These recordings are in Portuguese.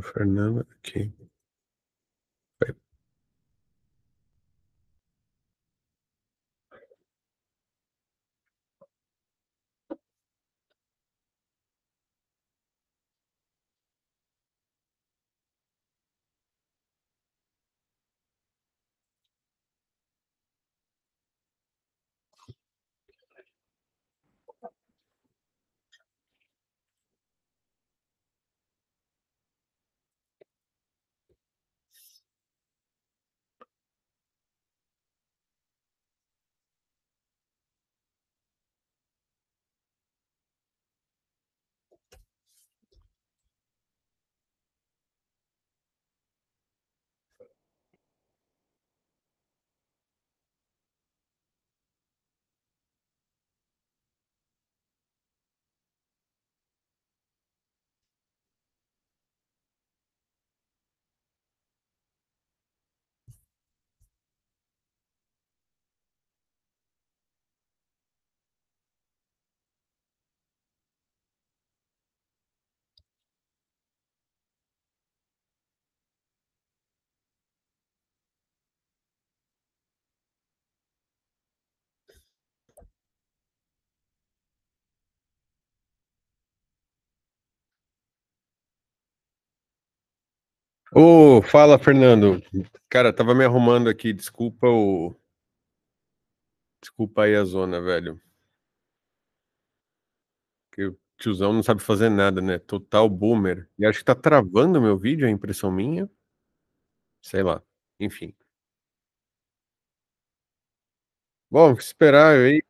Fernanda, okay. Ô, oh, fala, Fernando. Cara, tava me arrumando aqui, desculpa o. Desculpa aí a zona, velho. Que o tiozão não sabe fazer nada, né? Total boomer. E acho que tá travando meu vídeo, a impressão minha. Sei lá. Enfim. Bom, esperar aí.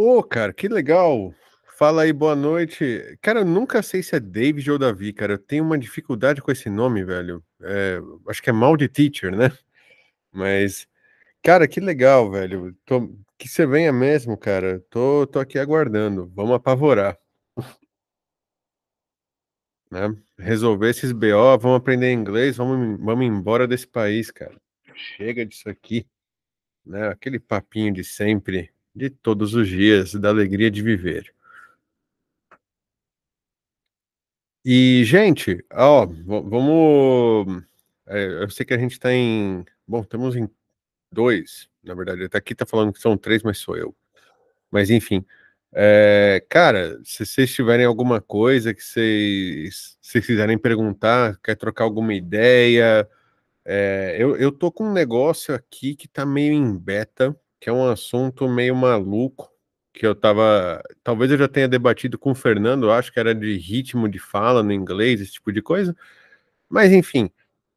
Ô, oh, cara, que legal! Fala aí, boa noite. Cara, eu nunca sei se é David ou Davi, cara. Eu tenho uma dificuldade com esse nome, velho. É, acho que é mal de teacher, né? Mas, cara, que legal, velho. Tô, que você venha mesmo, cara. Tô, tô aqui aguardando. Vamos apavorar. né? Resolver esses BO, vamos aprender inglês, vamos, vamos embora desse país, cara. Chega disso aqui. Né? Aquele papinho de sempre, de todos os dias, da alegria de viver. E, gente, ó, vamos. É, eu sei que a gente está em. Bom, estamos em dois, na verdade. Até aqui tá falando que são três, mas sou eu. Mas, enfim. É, cara, se vocês tiverem alguma coisa que vocês, vocês quiserem perguntar, quer trocar alguma ideia, é, eu, eu tô com um negócio aqui que tá meio em beta, que é um assunto meio maluco, que eu tava. Talvez eu já tenha debatido com o Fernando, acho que era de ritmo de fala no inglês, esse tipo de coisa. Mas enfim,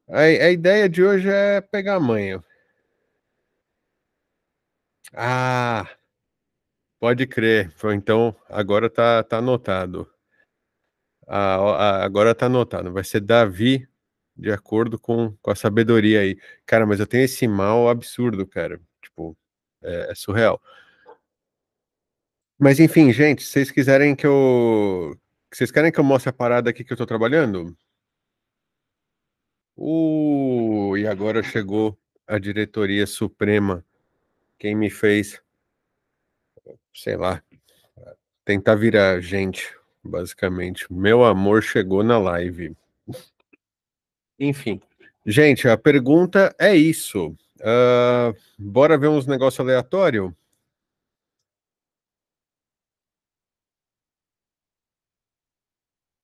a, a ideia de hoje é pegar manha. Ah, pode crer. Então agora tá, tá anotado. Ah, agora tá anotado. Vai ser Davi de acordo com, com a sabedoria aí. Cara, mas eu tenho esse mal absurdo, cara. Tipo, é, é surreal. Mas enfim, gente, se vocês quiserem que eu. Vocês querem que eu mostre a parada aqui que eu tô trabalhando? Uh, e agora chegou a diretoria suprema. Quem me fez, sei lá, tentar virar gente, basicamente. Meu amor chegou na live. Enfim. Gente, a pergunta é isso. Uh, bora ver uns negócios aleatórios?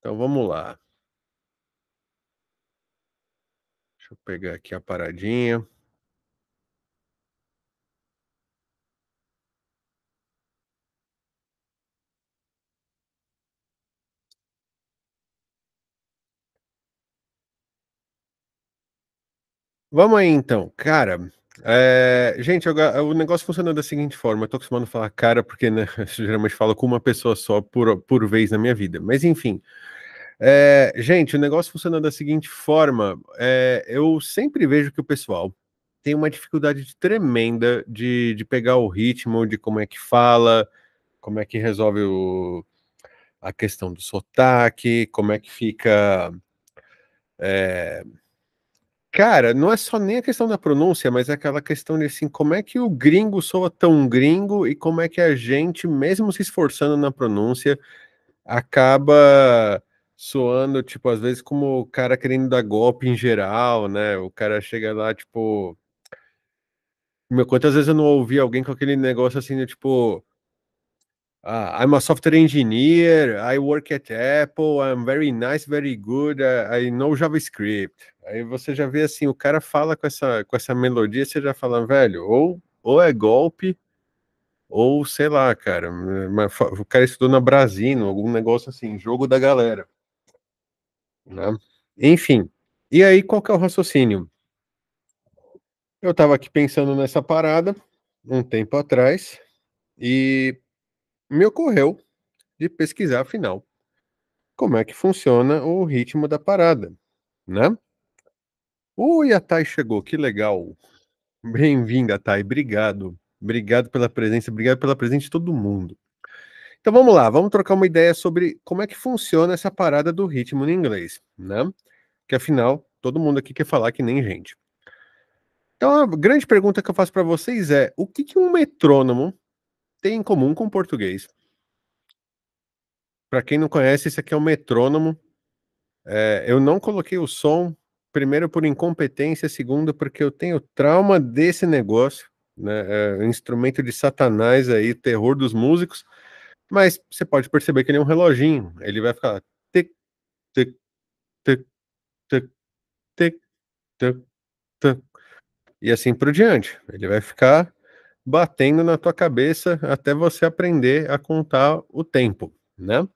Então vamos lá. Deixa eu pegar aqui a paradinha. Vamos aí então, cara. É, gente, eu, o negócio funciona da seguinte forma: eu tô acostumado a falar cara, porque né, geralmente falo com uma pessoa só por, por vez na minha vida. Mas enfim, é, gente, o negócio funciona da seguinte forma: é, eu sempre vejo que o pessoal tem uma dificuldade tremenda de, de pegar o ritmo, de como é que fala, como é que resolve o, a questão do sotaque, como é que fica. É... Cara, não é só nem a questão da pronúncia, mas é aquela questão de assim, como é que o gringo soa tão gringo e como é que a gente, mesmo se esforçando na pronúncia, acaba soando, tipo, às vezes como o cara querendo dar golpe em geral, né? O cara chega lá, tipo. Meu, quantas vezes eu não ouvi alguém com aquele negócio assim, de, né, tipo. Uh, I'm a software engineer, I work at Apple, I'm very nice, very good, I, I know JavaScript. Aí você já vê assim, o cara fala com essa, com essa melodia, você já fala, velho, ou, ou é golpe, ou sei lá, cara, hum, o cara estudou na Brasino, algum negócio assim, jogo da galera. Né? Enfim, e aí qual que é o raciocínio? Eu estava aqui pensando nessa parada um tempo atrás e me ocorreu de pesquisar, afinal, como é que funciona o ritmo da parada, né? O Yatai chegou, que legal. Bem-vindo, Yatai, obrigado. Obrigado pela presença, obrigado pela presença de todo mundo. Então vamos lá, vamos trocar uma ideia sobre como é que funciona essa parada do ritmo no inglês, né? Que afinal, todo mundo aqui quer falar que nem gente. Então a grande pergunta que eu faço para vocês é: o que, que um metrônomo tem em comum com o português? Para quem não conhece, esse aqui é um metrônomo. É, eu não coloquei o som, primeiro por incompetência, segundo porque eu tenho trauma desse negócio, né? É, instrumento de satanás aí, terror dos músicos. Mas você pode perceber que ele é um reloginho. Ele vai ficar tic, tic, tic, tic, tic, tic, tic. E assim por diante. Ele vai ficar batendo na tua cabeça até você aprender a contar o tempo, né?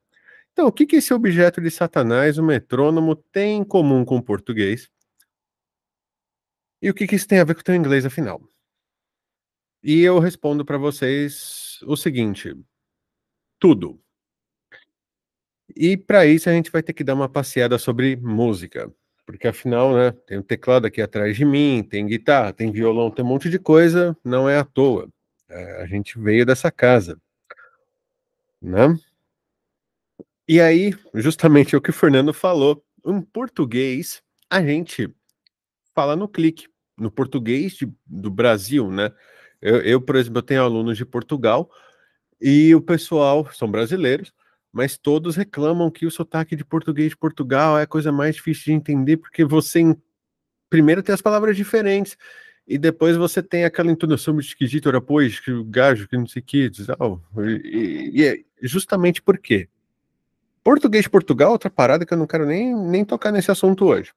Então, o que, que esse objeto de Satanás, o metrônomo, tem em comum com o português? E o que, que isso tem a ver com o teu inglês, afinal? E eu respondo para vocês o seguinte: tudo. E para isso a gente vai ter que dar uma passeada sobre música, porque afinal, né, tem um teclado aqui atrás de mim, tem guitarra, tem violão, tem um monte de coisa, não é à toa. É, a gente veio dessa casa, né? E aí, justamente o que o Fernando falou, em português a gente fala no clique, no português de, do Brasil, né? Eu, eu, por exemplo, eu tenho alunos de Portugal, e o pessoal são brasileiros, mas todos reclamam que o sotaque de português de Portugal é a coisa mais difícil de entender, porque você primeiro tem as palavras diferentes e depois você tem aquela entonação de esquisita, ora pois, que gajo, que não sei o que, ah, oh, e, e, é justamente por quê? Português de Portugal, é outra parada que eu não quero nem, nem tocar nesse assunto hoje.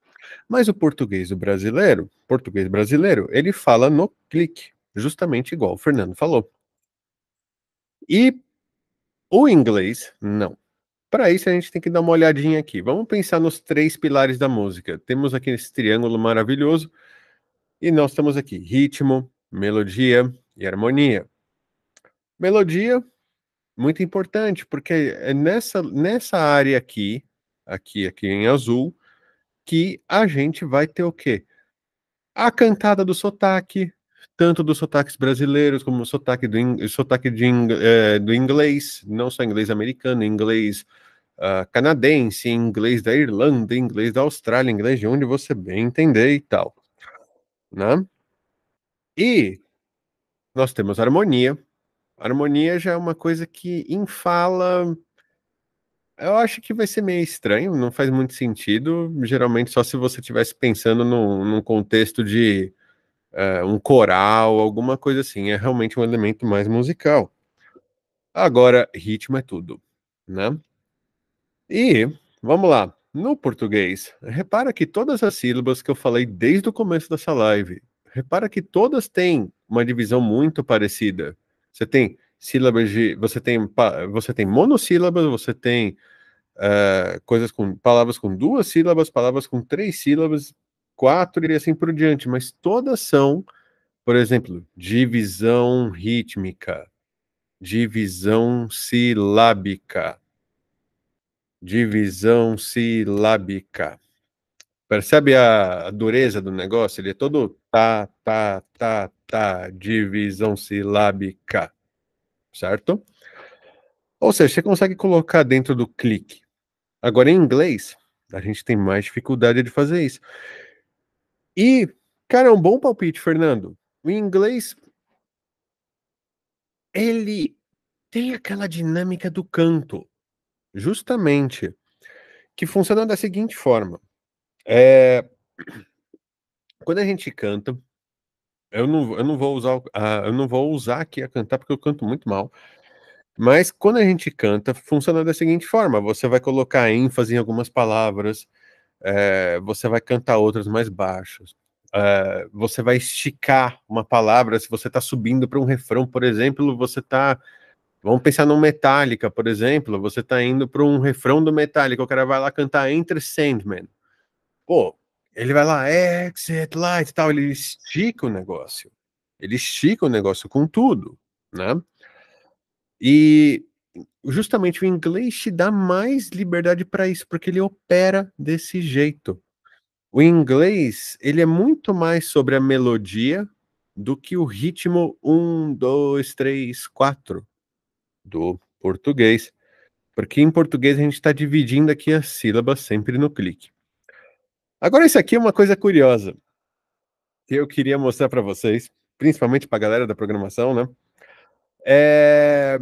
Mas o português do brasileiro, português brasileiro, ele fala no clique, justamente igual o Fernando falou. E o inglês, não. Para isso, a gente tem que dar uma olhadinha aqui. Vamos pensar nos três pilares da música. Temos aqui esse triângulo maravilhoso e nós temos aqui ritmo, melodia e harmonia. Melodia, muito importante, porque é nessa, nessa área aqui, aqui, aqui em azul, que a gente vai ter o quê? A cantada do sotaque, tanto dos sotaques brasileiros como o sotaque do, sotaque de, é, do inglês, não só inglês americano, inglês uh, canadense, inglês da Irlanda, inglês da Austrália, inglês de onde você bem entender e tal. Né? E nós temos harmonia. Harmonia já é uma coisa que em fala eu acho que vai ser meio estranho, não faz muito sentido. Geralmente, só se você estivesse pensando num, num contexto de uh, um coral, alguma coisa assim. É realmente um elemento mais musical. Agora, ritmo é tudo, né? E vamos lá. No português, repara que todas as sílabas que eu falei desde o começo dessa live, repara que todas têm uma divisão muito parecida. Você tem sílabas de, você tem você tem monossílabas, você tem uh, coisas com palavras com duas sílabas, palavras com três sílabas, quatro e assim por diante, mas todas são, por exemplo, divisão rítmica, divisão silábica, divisão silábica. Percebe a, a dureza do negócio? Ele é todo tá, tá, tá, tá, divisão silábica, certo? Ou seja, você consegue colocar dentro do clique. Agora, em inglês, a gente tem mais dificuldade de fazer isso. E, cara, é um bom palpite, Fernando. O inglês, ele tem aquela dinâmica do canto, justamente, que funciona da seguinte forma. É... Quando a gente canta, eu não, eu não vou usar, uh, eu não vou usar aqui a cantar porque eu canto muito mal. Mas quando a gente canta, funciona da seguinte forma: você vai colocar ênfase em algumas palavras, é, você vai cantar outras mais baixas. É, você vai esticar uma palavra, se você está subindo para um refrão, por exemplo, você está. Vamos pensar no Metallica, por exemplo, você está indo para um refrão do Metallica, o cara vai lá cantar Enter Sandman. Pô, ele vai lá, exit light tal, ele estica o negócio. Ele estica o negócio com tudo, né? E justamente o inglês te dá mais liberdade para isso, porque ele opera desse jeito. O inglês, ele é muito mais sobre a melodia do que o ritmo 1, 2, 3, 4 do português. Porque em português a gente está dividindo aqui as sílabas sempre no clique. Agora, isso aqui é uma coisa curiosa que eu queria mostrar para vocês, principalmente para a galera da programação, né? É...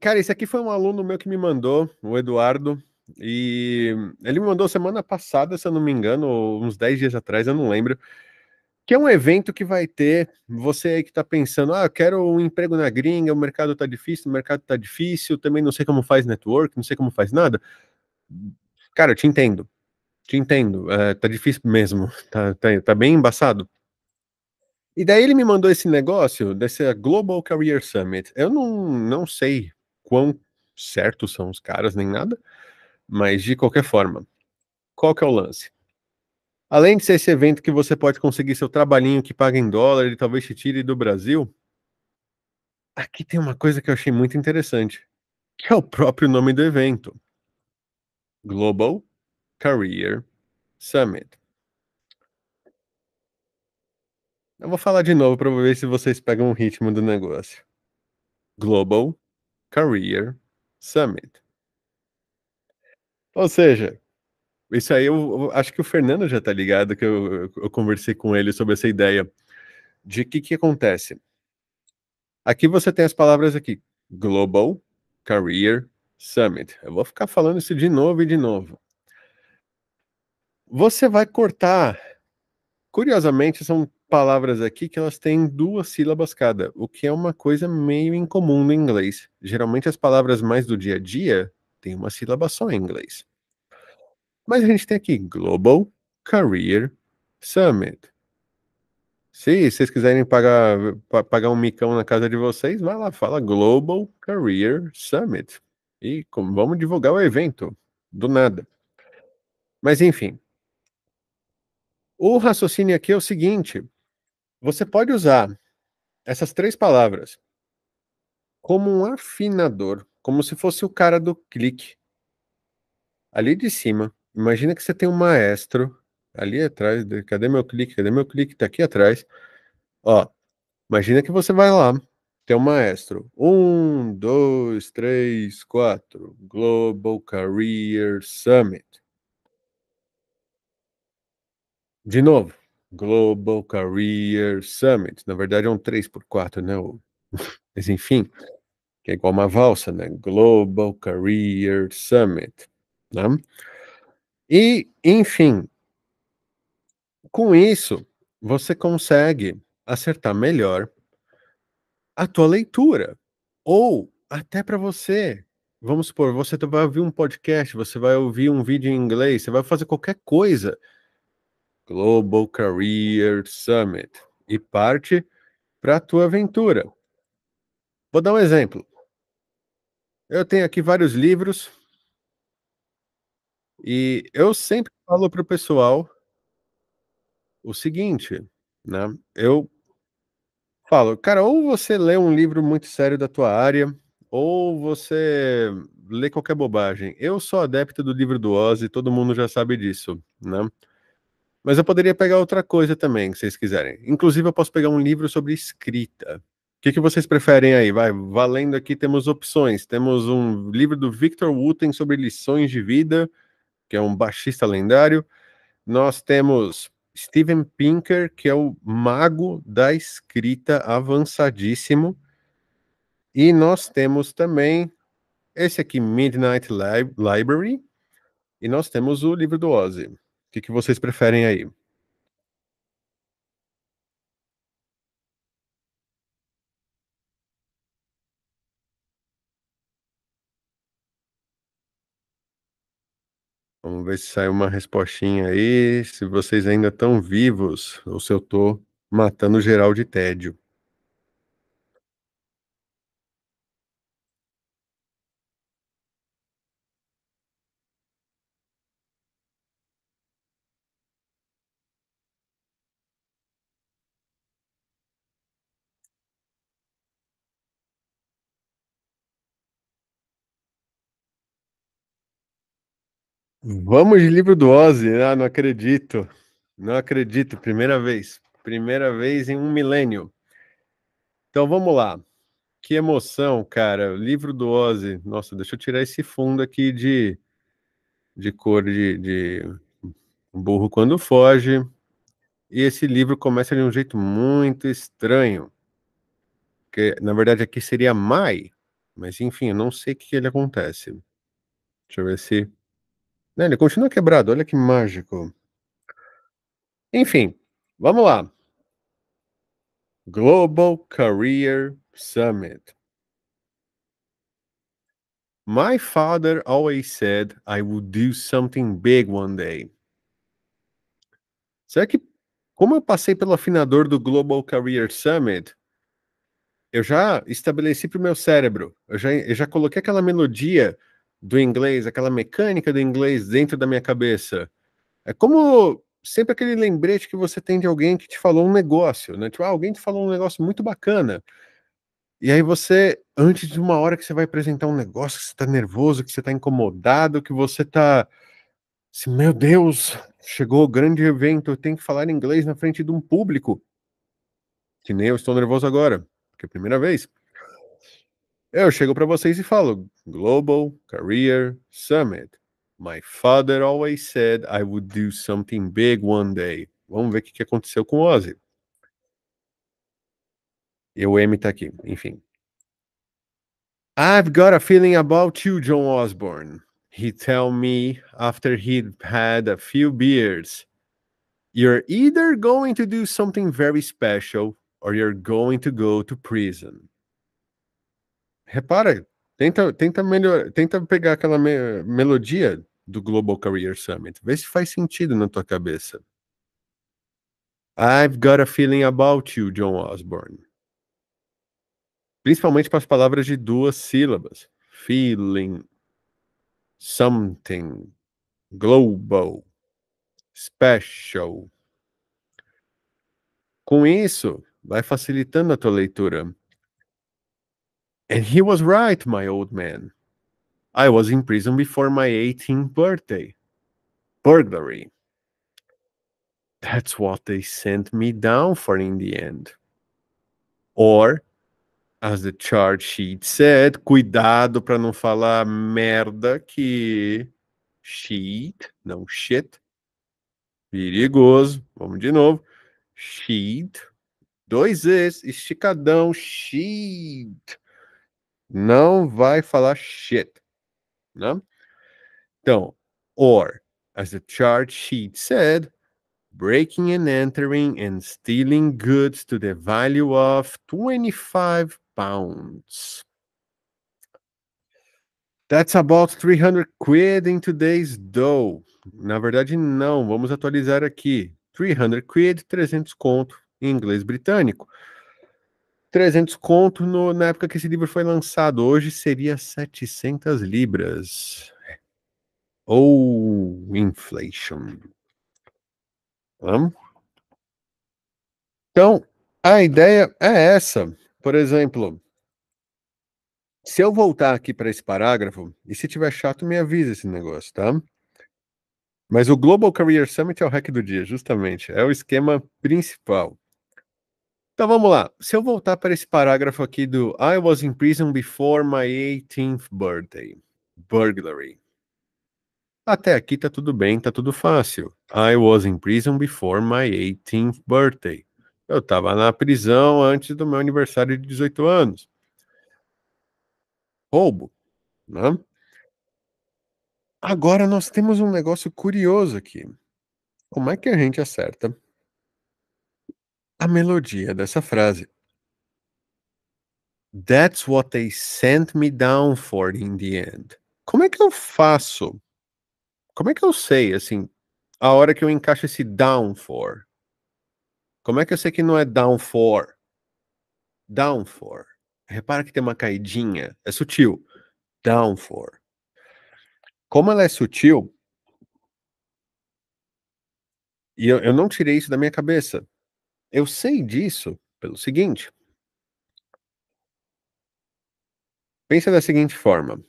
Cara, esse aqui foi um aluno meu que me mandou, o Eduardo, e ele me mandou semana passada, se eu não me engano, uns 10 dias atrás, eu não lembro, que é um evento que vai ter, você aí que está pensando, ah, eu quero um emprego na gringa, o mercado está difícil, o mercado está difícil, também não sei como faz network, não sei como faz nada. Cara, eu te entendo, te entendo, é, tá difícil mesmo, tá, tá, tá bem embaçado. E daí ele me mandou esse negócio desse Global Career Summit. Eu não, não sei quão certos são os caras, nem nada, mas de qualquer forma, qual que é o lance? Além de ser esse evento que você pode conseguir seu trabalhinho que paga em dólar e talvez te tire do Brasil, aqui tem uma coisa que eu achei muito interessante, que é o próprio nome do evento. Global Career Summit. Eu vou falar de novo para ver se vocês pegam o ritmo do negócio. Global Career Summit. Ou seja, isso aí eu, eu acho que o Fernando já está ligado, que eu, eu, conversei com ele sobre essa ideia de que que acontece. Aqui você tem as palavras aqui, Global Career Summit. Eu vou ficar falando isso de novo e de novo. Você vai cortar, curiosamente, são palavras aqui que elas têm duas sílabas cada, o que é uma coisa meio incomum no inglês. Geralmente as palavras mais do dia a dia têm uma sílaba só em inglês. Mas a gente tem aqui Global Career Summit. Se vocês quiserem pagar, pagar um micão na casa de vocês, vai lá, fala Global Career Summit. E vamos divulgar o evento. Do nada. Mas enfim. O raciocínio aqui é o seguinte: você pode usar essas três palavras como um afinador, como se fosse o cara do clique. Ali de cima, imagina que você tem um maestro ali atrás, cadê meu clique? Cadê meu clique? Tá aqui atrás. Ó, imagina que você vai lá, tem um maestro. Um, dois, três, quatro. Global Career Summit. De novo. Global Career Summit. Na verdade, é um 3x4, né? Mas enfim, que é igual uma valsa, né? Global Career Summit. Né? E, enfim, com isso, você consegue acertar melhor a tua leitura. Ou até para você. Vamos supor, você vai ouvir um podcast, você vai ouvir um vídeo em inglês, você vai fazer qualquer coisa Global Career Summit e parte para a tua aventura. Vou dar um exemplo. Eu tenho aqui vários livros e eu sempre falo para o pessoal o seguinte, né? Eu falo, cara, ou você lê um livro muito sério da tua área, ou você lê qualquer bobagem. Eu sou adepto do livro do Oz e todo mundo já sabe disso, né? Mas eu poderia pegar outra coisa também, que vocês quiserem. Inclusive, eu posso pegar um livro sobre escrita. O que, que vocês preferem aí? Vai, valendo aqui, temos opções. Temos um livro do Victor Wooten sobre lições de vida, que é um baixista lendário. Nós temos Steven Pinker, que é o mago da escrita avançadíssimo. E nós temos também esse aqui, Midnight Library. E nós temos o livro do Ozzy que, que vocês preferem aí? Vamos ver se sai uma respostinha aí, se vocês ainda estão vivos ou se eu estou matando geral de tédio. Vamos de livro do Ozzy. Ah, não acredito. Não acredito. Primeira vez. Primeira vez em um milênio. Então vamos lá. Que emoção, cara. Livro do Ozzy. Nossa, deixa eu tirar esse fundo aqui de, de cor de, de burro quando foge. E esse livro começa de um jeito muito estranho. Que, na verdade, aqui seria Mai. Mas enfim, eu não sei o que, que ele acontece. Deixa eu ver se né? Ele continua quebrado, olha que mágico. Enfim, vamos lá. Global Career Summit. My father always said I would do something big one day. Será que, como eu passei pelo afinador do Global Career Summit, eu já estabeleci para o meu cérebro, eu já, eu já coloquei aquela melodia do inglês, aquela mecânica do inglês dentro da minha cabeça. É como sempre aquele lembrete que você tem de alguém que te falou um negócio, né? Tipo, ah, alguém te falou um negócio muito bacana. E aí você, antes de uma hora que você vai apresentar um negócio, que você tá nervoso, que você tá incomodado, que você tá. Assim, Meu Deus, chegou o grande evento, eu tenho que falar inglês na frente de um público. Que nem eu estou nervoso agora, porque é a primeira vez. Eu chego para vocês e falo: Global Career Summit. My father always said I would do something big one day. Vamos ver o que, aconteceu com o Ozzy. E o M tá aqui, enfim. I've got a feeling about you, John Osborne. He tell me after he'd had a few beers. You're either going to do something very special or you're going to go to prison repara, tenta, tenta melhor, tenta pegar aquela me melodia do Global Career Summit, vê se faz sentido na tua cabeça. I've got a feeling about you, John Osborne. Principalmente para as palavras de duas sílabas. Feeling, something, global, special. Com isso, vai facilitando a tua leitura. And he was right, my old man. I was in prison before my 18th birthday. Burglary. That's what they sent me down for in the end. Or, as the charge sheet said, cuidado para não falar merda que sheet, não shit. Perigoso. Vamos de novo. Sheet. Dois es, esticadão, sheet Não vai falar shit. Né? Então, or, as the charge sheet said, breaking and entering and stealing goods to the value of 25 pounds. That's about 300 quid in today's dough. Na verdade, não. Vamos atualizar aqui. 300 quid, 300 conto em inglês britânico. 300 conto no, na época que esse livro foi lançado. Hoje seria 700 libras. Ou oh, inflation. Então, a ideia é essa. Por exemplo, se eu voltar aqui para esse parágrafo, e se tiver chato, me avisa esse negócio, tá? Mas o Global Career Summit é o hack do dia, justamente. É o esquema principal. Então vamos lá. Se eu voltar para esse parágrafo aqui do I was in prison before my 18th birthday. Burglary. Até aqui tá tudo bem, tá tudo fácil. I was in prison before my 18th birthday. Eu estava na prisão antes do meu aniversário de 18 anos. Roubo, né? Agora nós temos um negócio curioso aqui. Como é que a gente acerta a melodia dessa frase. That's what they sent me down for in the end. Como é que eu faço? Como é que eu sei, assim, a hora que eu encaixo esse down for? Como é que eu sei que não é down for? Down for. Repara que tem uma caidinha. É sutil. Down for. Como ela é sutil, e eu, eu não tirei isso da minha cabeça. Eu sei disso pelo seguinte. Pensa da seguinte forma.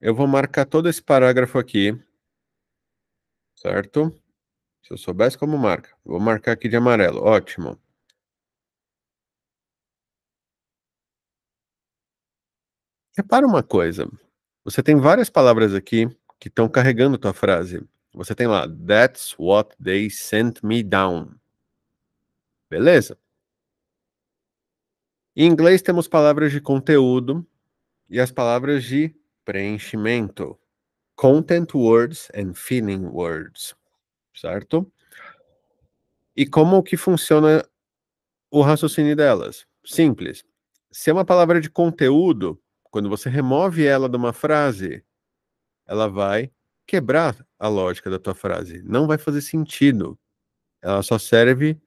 Eu vou marcar todo esse parágrafo aqui, certo? Se eu soubesse como marca. Vou marcar aqui de amarelo. Ótimo. Repara uma coisa. Você tem várias palavras aqui que estão carregando tua frase. Você tem lá, that's what they sent me down. Beleza? Em inglês temos palavras de conteúdo e as palavras de preenchimento. Content words and feeling words, certo? E como que funciona o raciocínio delas? Simples. Se é uma palavra de conteúdo, quando você remove ela de uma frase, ela vai quebrar a lógica da tua frase. Não vai fazer sentido. Ela só serve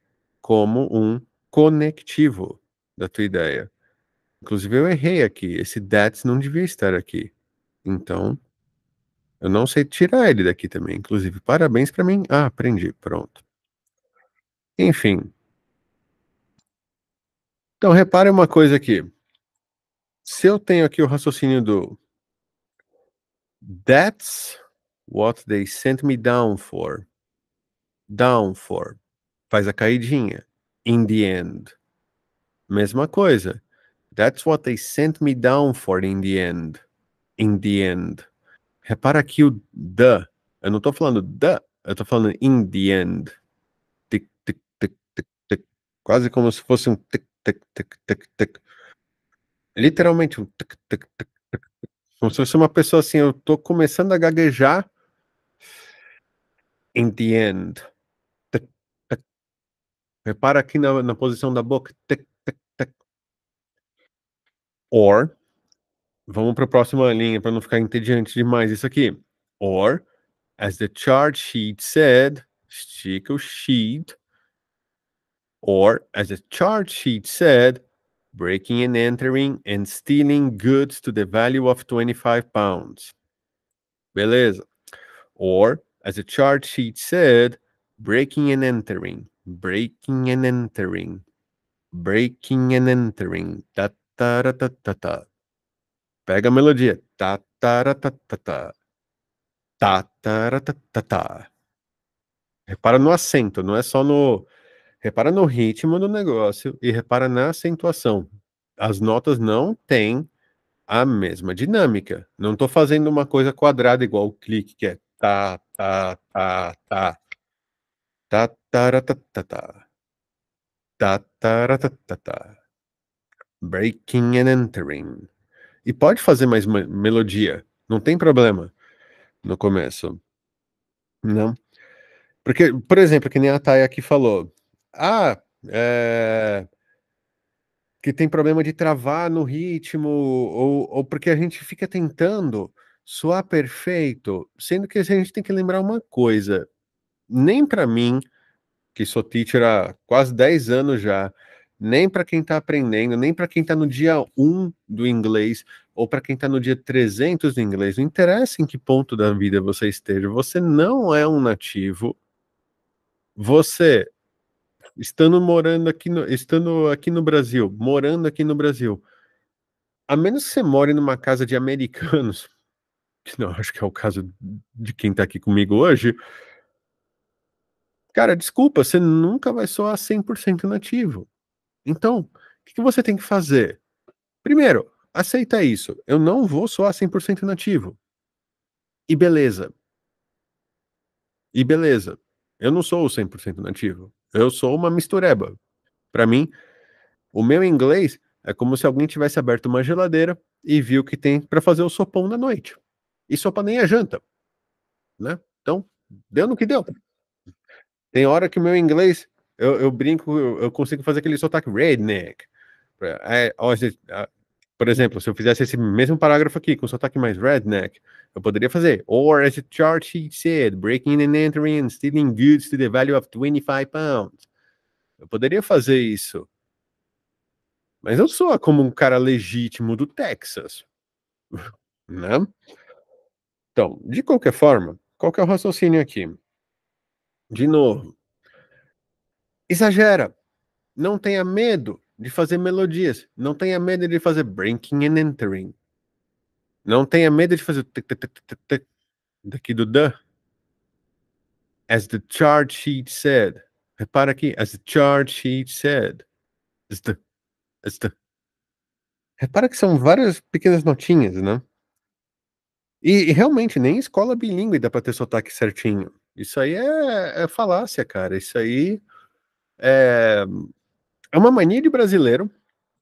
como um conectivo da tua ideia. Inclusive, eu errei aqui. Esse that's não devia estar aqui. Então, eu não sei tirar ele daqui também. Inclusive, parabéns para mim. Ah, aprendi. Pronto. Enfim. Então, repare uma coisa aqui. Se eu tenho aqui o raciocínio do That's what they sent me down for. Down for faz a caidinha. In the end. Mesma coisa. That's what they sent me down for in the end. In the end. Repara aqui o the. Eu não tô falando the, eu tô falando in the end. Tic, tic, tic, tic, tic. Quase como se fosse um tic, tic, tic, tic, tic. Literalmente um tic, tic, tic, tic. Como se fosse uma pessoa assim, eu tô começando a gaguejar. In the end. Repara aqui na, na posição da boca. Tec, tec, tec. Or, vamos para a próxima linha para não ficar entediante demais isso aqui. Or, as the chart sheet said, estica o sheet. Or, as the chart sheet said, breaking and entering and stealing goods to the value of 25 pounds. Beleza. Or, as the chart sheet said, breaking and entering. Breaking and entering. Breaking and entering. Ta ta ta ta ta. Pega a melodia. Ta ta ta ta ta. Ta ta ta ta ta. Repara no acento, não é só no Repara no ritmo do negócio e repara na acentuação. As notas não têm a mesma dinâmica. Não estou fazendo uma coisa quadrada igual o clique, que é tá, tá, tá, tá tá tá Breaking and entering. E pode fazer mais melodia, não tem problema no começo. Não. Porque, por exemplo, que nem a Thay aqui falou. Ah, é... que tem problema de travar no ritmo, ou, ou porque a gente fica tentando soar perfeito, sendo que a gente tem que lembrar uma coisa: nem para mim, que sou teacher há quase 10 anos já, nem para quem está aprendendo, nem para quem está no dia 1 do inglês, ou para quem está no dia 300 do inglês, não interessa em que ponto da vida você esteja, você não é um nativo. Você, estando morando aqui no, estando aqui no Brasil, morando aqui no Brasil, a menos que você more numa casa de americanos, que não acho que é o caso de quem está aqui comigo hoje, Cara, desculpa, você nunca vai soar 100% nativo. Então, o que, que, você tem que fazer? Primeiro, aceita isso. Eu não vou soar 100% nativo. E beleza. E beleza. Eu não sou 100% nativo. Eu sou uma mistureba. Para mim, o meu inglês é como se alguém tivesse aberto uma geladeira e viu que tem para fazer o sopão na noite. E sopa nem a é janta, né? Então, deu no que deu. Tem hora que o meu inglês, eu, eu brinco, eu, eu, consigo fazer aquele sotaque redneck. É, ah, por exemplo, se eu fizesse esse mesmo parágrafo aqui, com sotaque mais redneck, eu poderia fazer, or as the chart sheet said, breaking and entering and stealing goods to the value of 25 pounds. Eu poderia fazer isso. Mas eu sou como um cara legítimo do Texas. né? Então, de qualquer forma, qual é o raciocínio aqui? de novo, exagera. Não tenha medo de fazer melodias. Não tenha medo de fazer breaking and entering. Não tenha medo de fazer daqui do da. As the chart sheet said. Repara aqui, as the chart sheet said. As the, as the. Repara que são várias pequenas notinhas, né? E, e realmente, nem escola bilíngue dá para ter sotaque certinho. Isso aí é, é falácia, cara. Isso aí é, é uma mania de brasileiro.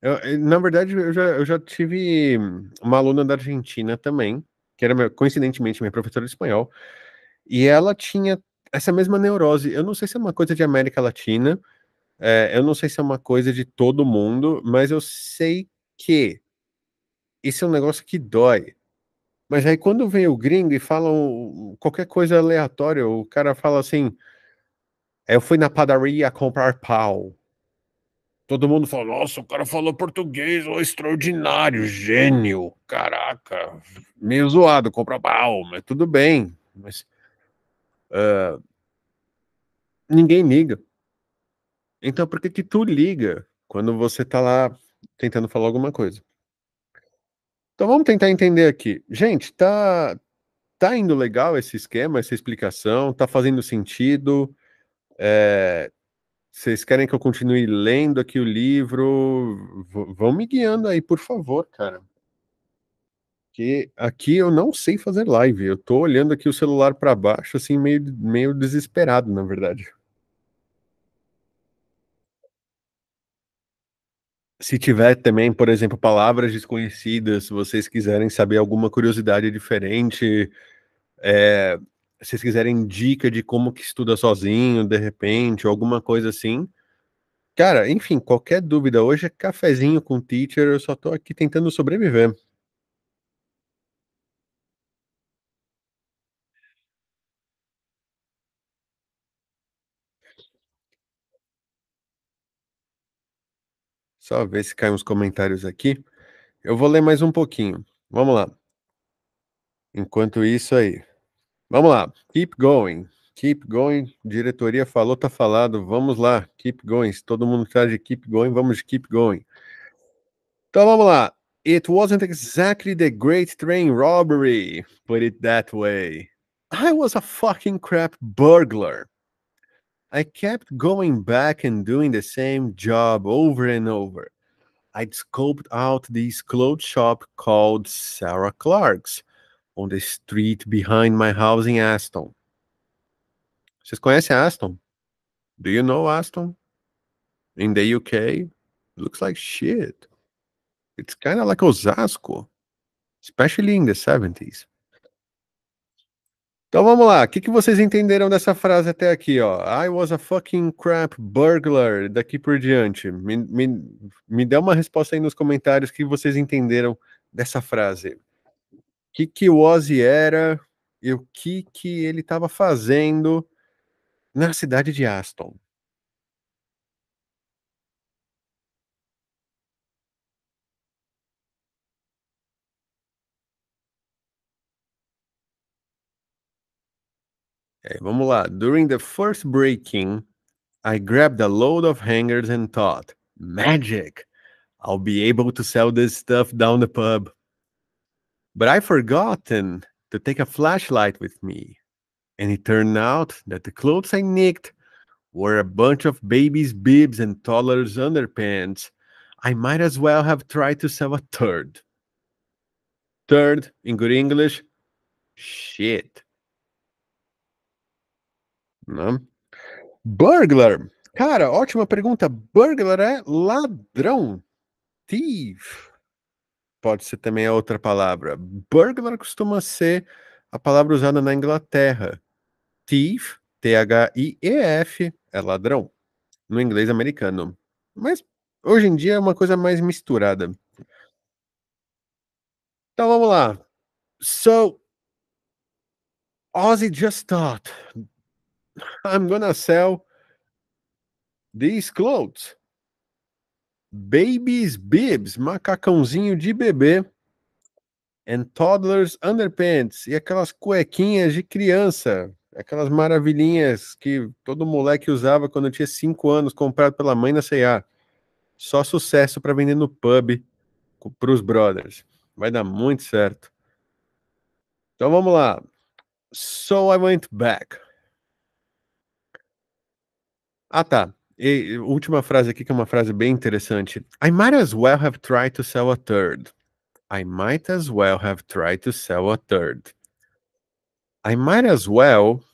Eu, eh, na verdade, eu já, eu já tive uma aluna da Argentina também, que era, coincidentemente, minha professora de espanhol, e ela tinha essa mesma neurose. Eu não sei se é uma coisa de América Latina, é, eu não sei se é uma coisa de todo mundo, mas eu sei que isso é um negócio que dói. Mas aí quando vem o gringo e fala um, qualquer coisa aleatória, o cara fala assim: eu fui na padaria comprar pau. Todo mundo fala: nossa, o cara falou português, ó extraordinário, gênio, caraca, meio zoado comprar pau, mas tudo bem. Mas uh, ninguém liga. Então por que que tu liga quando você tá lá tentando falar alguma coisa? Então vamos tentar entender aqui. Gente, tá, tá indo legal esse esquema, essa explicação? Tá fazendo sentido? É, vocês querem que eu continue lendo aqui o livro? V vão me guiando aí, por favor, cara. Que aqui eu não sei fazer live. Eu tô olhando aqui o celular para baixo, assim, meio, meio desesperado, na verdade. Se tiver também, por exemplo, palavras desconhecidas, se vocês quiserem saber alguma curiosidade diferente, é, se vocês quiserem dica de como que estuda sozinho, de repente, alguma coisa assim. Cara, enfim, qualquer dúvida hoje é cafezinho com teacher, eu só tô aqui tentando sobreviver. Só ver se cai uns comentários aqui. Eu vou ler mais um pouquinho. Vamos lá. Enquanto isso aí. Vamos lá. Keep going. Keep going. Diretoria falou, tá falado. Vamos lá. Keep going. Se todo mundo está de keep going, vamos de keep going. Então vamos lá. It wasn't exactly the great train robbery, put it that way. I was a fucking crap burglar. I kept going back and doing the same job over and over. I'd scoped out this clothes shop called Sarah Clark's on the street behind my house in Aston. Vocês conhecem Aston? Do you know Aston? In the UK, it looks like shit. It's kind of like Osasco, especially in the 70s. Então vamos lá, o que, que vocês entenderam dessa frase até aqui, ó? I was a fucking crap burglar, daqui por diante. Me, me, me dê uma resposta aí nos comentários que vocês entenderam dessa frase. O que, que o Ozzy era e o que, que ele estava fazendo na cidade de Aston? Okay, vamos lá. During the 1st breaking, I grabbed a load of hangers and thought, magic! I'll be able to sell this stuff down the pub. But I forgotten to take a flashlight with me. And it turned out that the clothes I nicked were a bunch of babies' bibs and toddlers' underpants. I might as well have tried to sell a third. Third, in good English, shit. Né? Burglar. Cara, ótima pergunta. Burglar é ladrão. Thief. Pode ser também a outra palavra. Burglar costuma ser a palavra usada na Inglaterra. Thief, T-H-I-E-F, é ladrão. No inglês americano. Mas hoje em dia é uma coisa mais misturada. Então vamos lá. So, Ozzy just thought I'm gonna sell these clothes. Babies bibs, macacãozinho de bebê. And toddlers underpants. E aquelas cuequinhas de criança. Aquelas maravilhinhas que todo moleque usava quando tinha 5 anos, comprado pela mãe na C&A. Só sucesso para vender no pub pros brothers. Vai dar muito certo. Então vamos lá. So I went back. Ah, tá. E, última frase aqui, que é uma frase bem interessante. I might as well have tried to sell a third. I might as well have tried to sell a third. I might as well.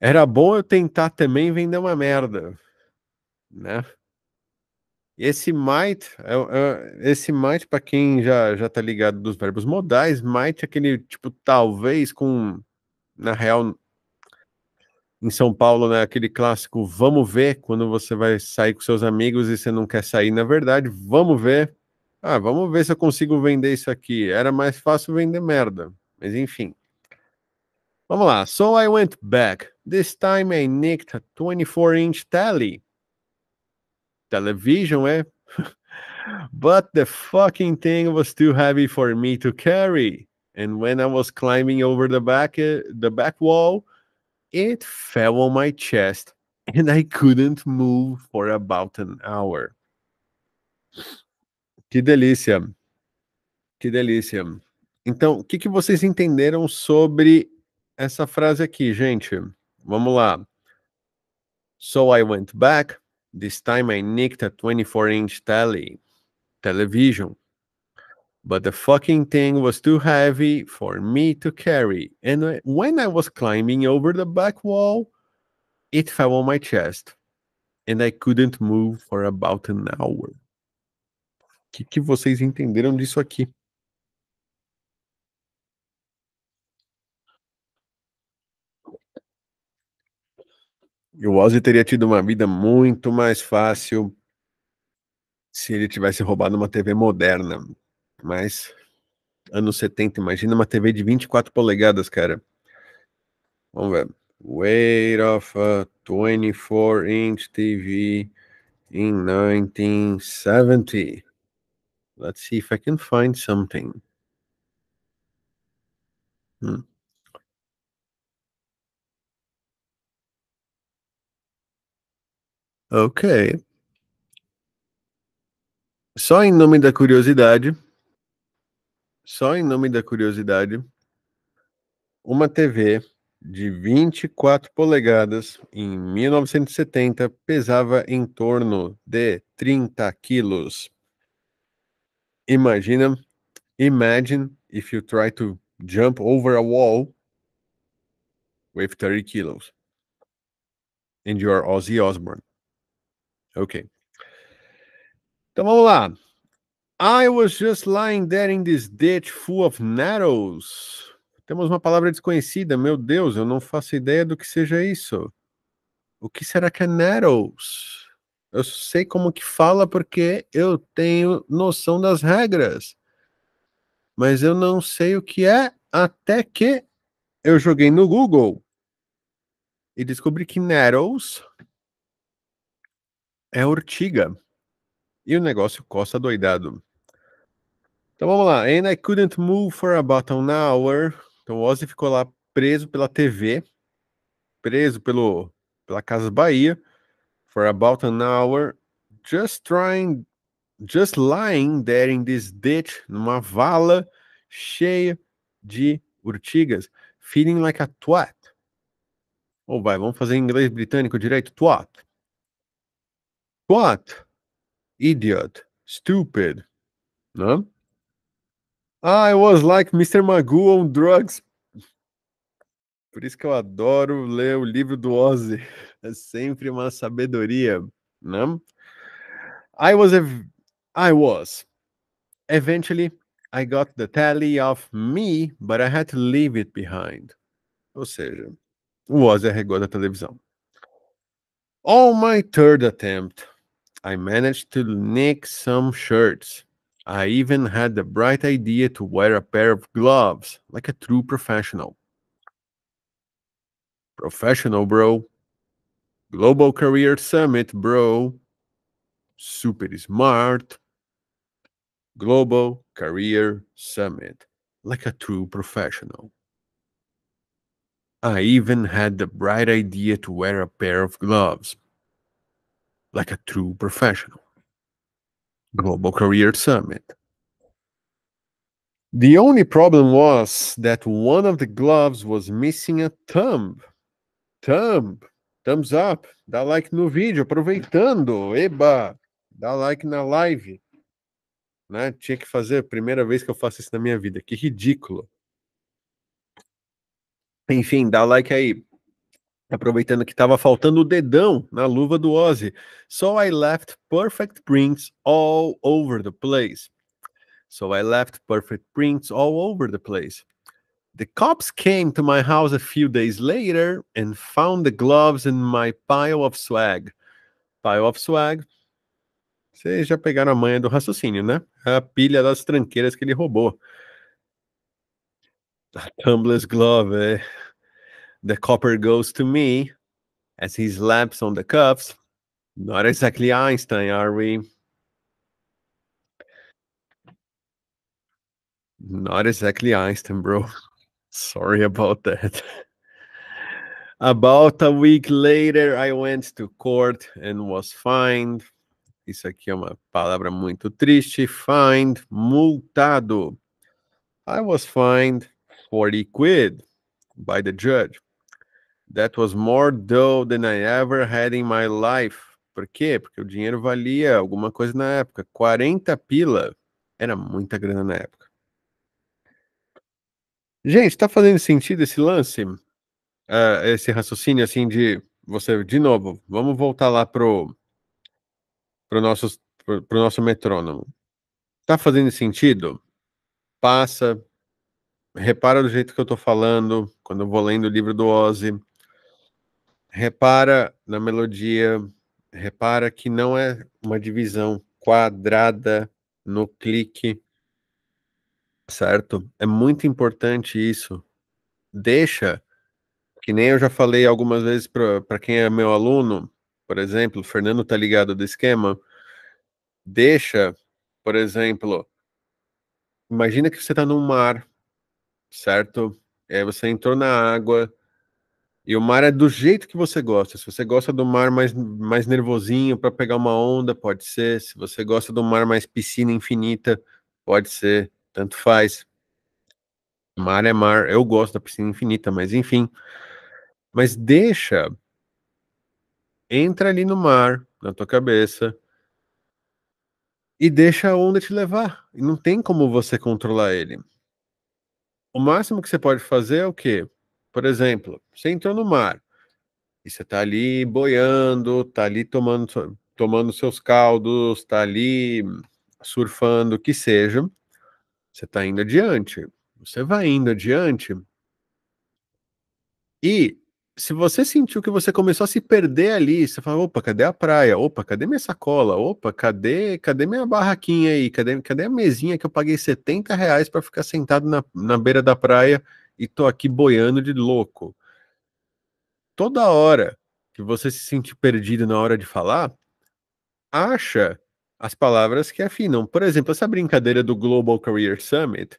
Era bom eu tentar também vender uma merda, né? Esse might, é, é, esse might para quem já já tá ligado dos verbos modais, might é aquele tipo talvez com na real em São Paulo, né, aquele clássico vamos ver, quando você vai sair com seus amigos e você não quer sair, na verdade, vamos ver. Ah, vamos ver se eu consigo vender isso aqui. Era mais fácil vender merda. Mas enfim. Vamos lá. So I went back. This time I nicked a 24-inch telly. Television, eh? but the fucking thing was too heavy for me to carry. And when I was climbing over the back eh, the back wall, It fell on my chest and I couldn't move for about an hour. Que delícia. Que delícia. Então, o que, que vocês entenderam sobre essa frase aqui, gente? Vamos lá. So I went back. This time I nicked a 24 inch telly, television but the fucking thing was too heavy for me to carry. And when I was climbing over the back wall, it fell on my chest and I couldn't move for about an hour. O que, que vocês entenderam disso aqui? O Ozzy teria tido uma vida muito mais fácil se ele tivesse roubado uma TV moderna. Mas, anos 70, imagina uma TV de 24 polegadas, cara. Vamos ver. Weight of a 24 inch TV in 1970. Let's see if I can find something. Hmm. Ok. Só em nome da curiosidade, só em nome da curiosidade, uma TV de 24 polegadas em 1970 pesava em torno de 30 quilos. Imagina, imagine if you try to jump over a wall with 30 kilos and you are Ozzy Osbourne. Ok. Então vamos lá. I was just lying there in this ditch full of nettles. Temos uma palavra desconhecida. Meu Deus, eu não faço ideia do que seja isso. O que será que é nettles? Eu sei como que fala porque eu tenho noção das regras. Mas eu não sei o que é até que eu joguei no Google e descobri que nettles é ortiga. E o negócio costa doidado. Então vamos lá. And I couldn't move for about an hour. Então o Ozzy ficou lá preso pela TV, preso pelo, pela Casa Bahia, for about an hour, just trying, just lying there in this ditch, numa vala cheia de urtigas, feeling like a twat. Ou oh, vai, vamos fazer em inglês britânico direito, twat. Twat idiot, stupid, né? Ah, I was like Mr. Magoo on drugs. Por isso que eu adoro ler o livro do Ozzy. É sempre uma sabedoria, né? I was I was. Eventually, I got the tally of me, but I had to leave it behind. Ou seja, o Ozzy arregou da televisão. On my third attempt, I managed to nick some shirts. I even had the bright idea to wear a pair of gloves like a true professional. Professional, bro. Global Career Summit, bro. Super smart. Global Career Summit, like a true professional. I even had the bright idea to wear a pair of gloves like a true professional. Global Career Summit. The only problem was that one of the gloves was missing a thumb. Thumb, thumbs up, dá like no vídeo, aproveitando, eba, dá like na live. Né? Tinha que fazer, a primeira vez que eu faço isso na minha vida, que ridículo. Enfim, dá like aí aproveitando que estava faltando o dedão na luva do Ozzy. So I left perfect prints all over the place. So I left perfect prints all over the place. The cops came to my house a few days later and found the gloves in my pile of swag. Pile of swag. Vocês já pegaram a manha do raciocínio, né? A pilha das tranqueiras que ele roubou. A Tumblr's Glove, é. The copper goes to me as he slaps on the cuffs. Not exactly Einstein, are we? Not exactly Einstein, bro. Sorry about that. about a week later, I went to court and was fined. Isso aqui é uma palavra muito triste. Fined, multado. I was fined 40 quid by the judge. That was more dough than I ever had in my life. Por quê? Porque o dinheiro valia alguma coisa na época. 40 pila era muita grana na época. Gente, tá fazendo sentido esse lance? Uh, esse raciocínio assim de você, de novo, vamos voltar lá pro, pro, nosso, pro, pro nosso metrônomo. Tá fazendo sentido? Passa. Repara do jeito que eu tô falando, quando eu vou lendo o livro do Ozzy repara na melodia, repara que não é uma divisão quadrada no clique, certo? É muito importante isso. Deixa, que nem eu já falei algumas vezes para quem é meu aluno, por exemplo, o Fernando tá ligado do esquema, deixa, por exemplo, imagina que você está no mar, certo? É, você entrou na água, e o mar é do jeito que você gosta. Se você gosta do mar mais, mais nervosinho para pegar uma onda, pode ser. Se você gosta do mar mais piscina infinita, pode ser. Tanto faz. Mar é mar. Eu gosto da piscina infinita, mas enfim. Mas deixa. Entra ali no mar, na tua cabeça. E deixa a onda te levar. E não tem como você controlar ele. O máximo que você pode fazer é o quê? Por exemplo, você entrou no mar e você está ali boiando, está ali tomando, tomando seus caldos, está ali surfando, o que seja, você está indo adiante. Você vai indo adiante. E se você sentiu que você começou a se perder ali, você fala, opa, cadê a praia? Opa, cadê minha sacola? Opa, cadê, cadê minha barraquinha aí? Cadê, cadê a mesinha que eu paguei 70 reais para ficar sentado na, na beira da praia e tô aqui boiando de louco. Toda hora que você se sente perdido na hora de falar, acha as palavras que afinam. Por exemplo, essa brincadeira do Global Career Summit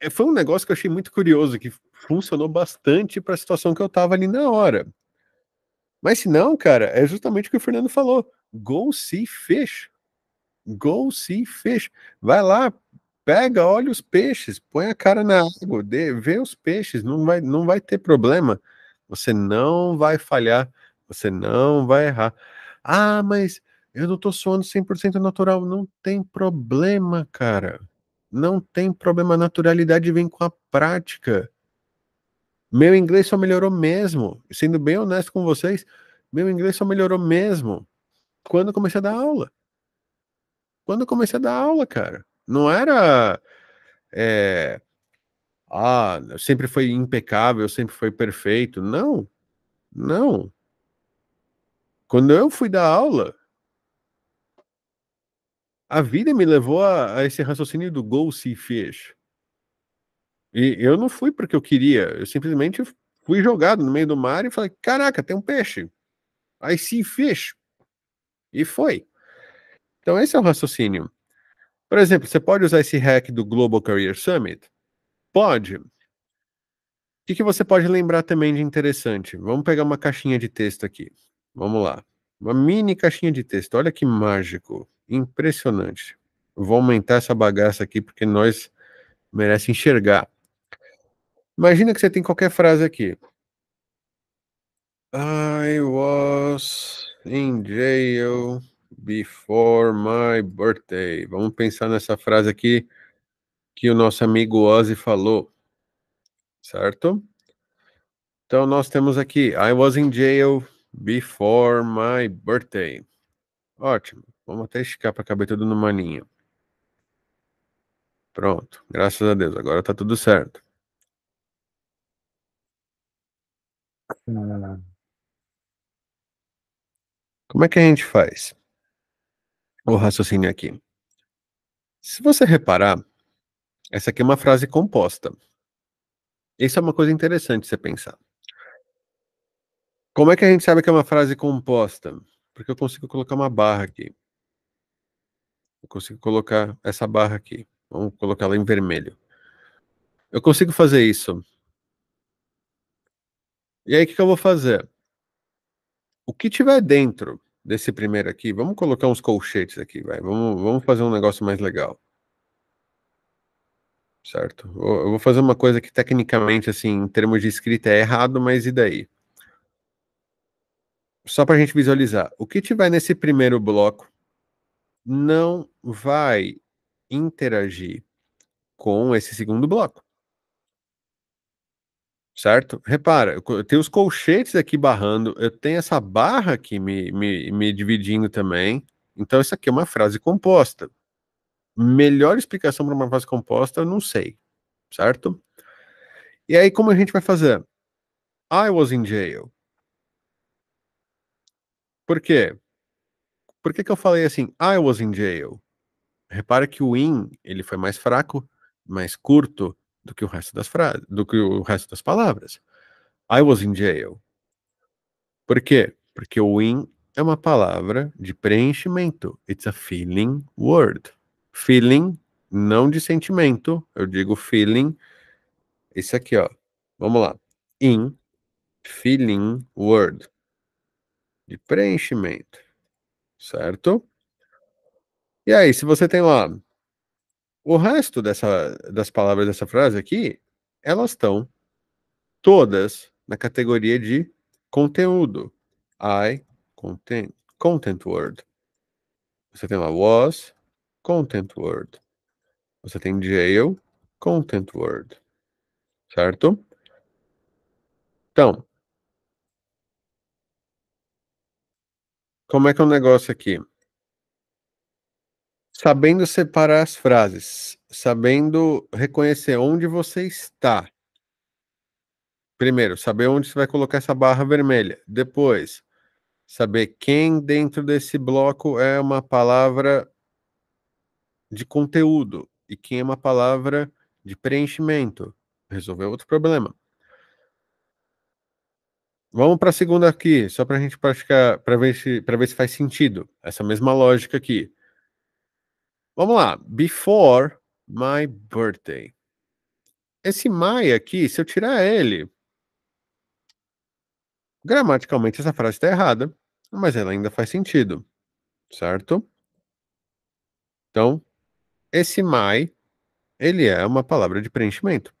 eh, foi um negócio que eu achei muito curioso, que funcionou bastante para a situação que eu estava ali na hora. Mas se não, cara, é justamente o que o Fernando falou. Go see fish. Go see fish. Vai lá, Pega, olha os peixes, põe a cara na água, dê, vê os peixes, não vai, não vai ter problema. Você não vai falhar, você não vai errar. Ah, mas eu não estou suando 100% natural. Não tem problema, cara. Não tem problema. A naturalidade vem com a prática. Meu inglês só melhorou mesmo. Sendo bem honesto com vocês, meu inglês só melhorou mesmo quando comecei a dar aula. Quando comecei a dar aula, cara. Não era. É, ah, sempre foi impecável, sempre foi perfeito. Não, não. Quando eu fui dar aula, a vida me levou a, a esse raciocínio do go see fish. E eu não fui porque eu queria, eu simplesmente fui jogado no meio do mar e falei: caraca, tem um peixe. I see fish. E foi. Então, esse é o raciocínio. Por exemplo, você pode usar esse hack do Global Career Summit? Pode. O que, que você pode lembrar também de interessante? Vamos pegar uma caixinha de texto aqui. Vamos lá. Uma mini caixinha de texto. Olha que mágico. Impressionante. vou aumentar essa bagaça aqui porque nós merece enxergar. Imagina que você tem qualquer frase aqui. I was in jail before my birthday. Vamos pensar nessa frase aqui que o nosso amigo Ozzy falou, certo? Então nós temos aqui I was in jail before my birthday. Ótimo. Vamos até esticar para caber tudo no maninho. Pronto. Graças a Deus. Agora está tudo certo. Como é que a gente faz? o raciocínio aqui. Se você reparar, essa aqui é uma frase composta. Isso é uma coisa interessante você pensar. Como é que a gente sabe que é uma frase composta? Porque eu consigo colocar uma barra aqui. Eu consigo colocar essa barra aqui. Vamos colocar ela em vermelho. Eu consigo fazer isso. E aí, o que, que eu vou fazer? O que tiver dentro desse primeiro aqui, vamos colocar uns colchetes aqui, vai. Vamos, vamos fazer um negócio mais legal. Certo? Eu vou fazer uma coisa que tecnicamente, assim, em termos de escrita é errado, mas e daí? Só para a gente visualizar. O que tiver nesse primeiro bloco não vai interagir com esse segundo bloco certo? Repara, eu tenho os colchetes aqui barrando, eu tenho essa barra aqui me, me, me dividindo também. Então, isso aqui é uma frase composta. Melhor explicação para uma frase composta, eu não sei, certo? E aí, como a gente vai fazer? I was in jail. Por quê? Por que, que eu falei assim, I was in jail? Repara que o in, ele foi mais fraco, mais curto, do que o resto das frases, do que o resto das palavras. I was in jail. Por quê? Porque o in é uma palavra de preenchimento. It's a feeling word. Feeling não de sentimento, eu digo feeling. Esse aqui, ó. Vamos lá. In feeling word de preenchimento, certo? E aí, se você tem lá o resto dessa, das palavras dessa frase aqui, elas estão todas na categoria de conteúdo. I content, content word. Você tem lá was, content word. Você tem jail, content word. Certo? Então, como é que é o um negócio aqui? Sabendo separar as frases, sabendo reconhecer onde você está. Primeiro, saber onde você vai colocar essa barra vermelha. Depois, saber quem dentro desse bloco é uma palavra de conteúdo e quem é uma palavra de preenchimento. Resolveu outro problema. Vamos para a segunda aqui, só para a gente praticar, para ver, se, ver se faz sentido essa mesma lógica aqui. Vamos lá. Before my birthday. Esse my aqui, se eu tirar ele, gramaticalmente essa frase está errada, mas ela ainda faz sentido, certo? Então, esse my, ele é uma palavra de preenchimento.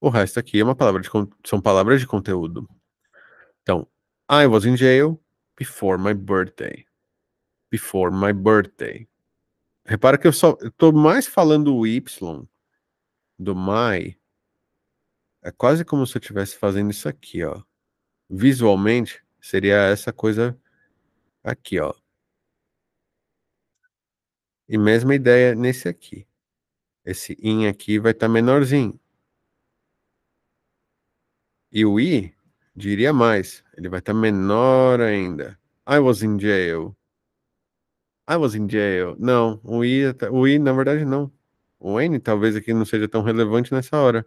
O resto aqui é uma palavra de, são palavras de conteúdo. Então, I was in jail before my birthday. Before my birthday. Repara que eu só estou mais falando o Y do my. É quase como se eu estivesse fazendo isso aqui, ó. Visualmente, seria essa coisa aqui, ó. E mesma ideia nesse aqui. Esse in aqui vai estar tá menorzinho. E o i, diria mais, ele vai estar tá menor ainda. I was in jail. I ah, was in jail. Não, o I, o I na verdade não. O N talvez aqui não seja tão relevante nessa hora.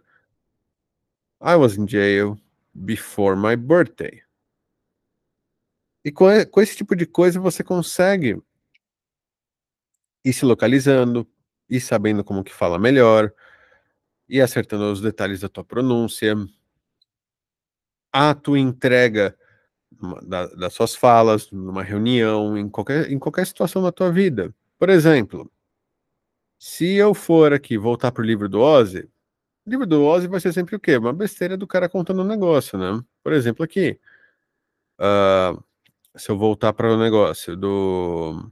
I was in jail before my birthday. E com, com esse tipo de coisa você consegue ir se localizando, ir sabendo como que fala melhor, ir acertando os detalhes da tua pronúncia. A tua entrega da, das suas falas, numa reunião, em qualquer, em qualquer situação da tua vida. Por exemplo, se eu for aqui voltar pro livro do Ozzy, o livro do Ozzy vai ser sempre o quê? Uma besteira do cara contando um negócio, né? Por exemplo, aqui. Uh, se eu voltar para o negócio do.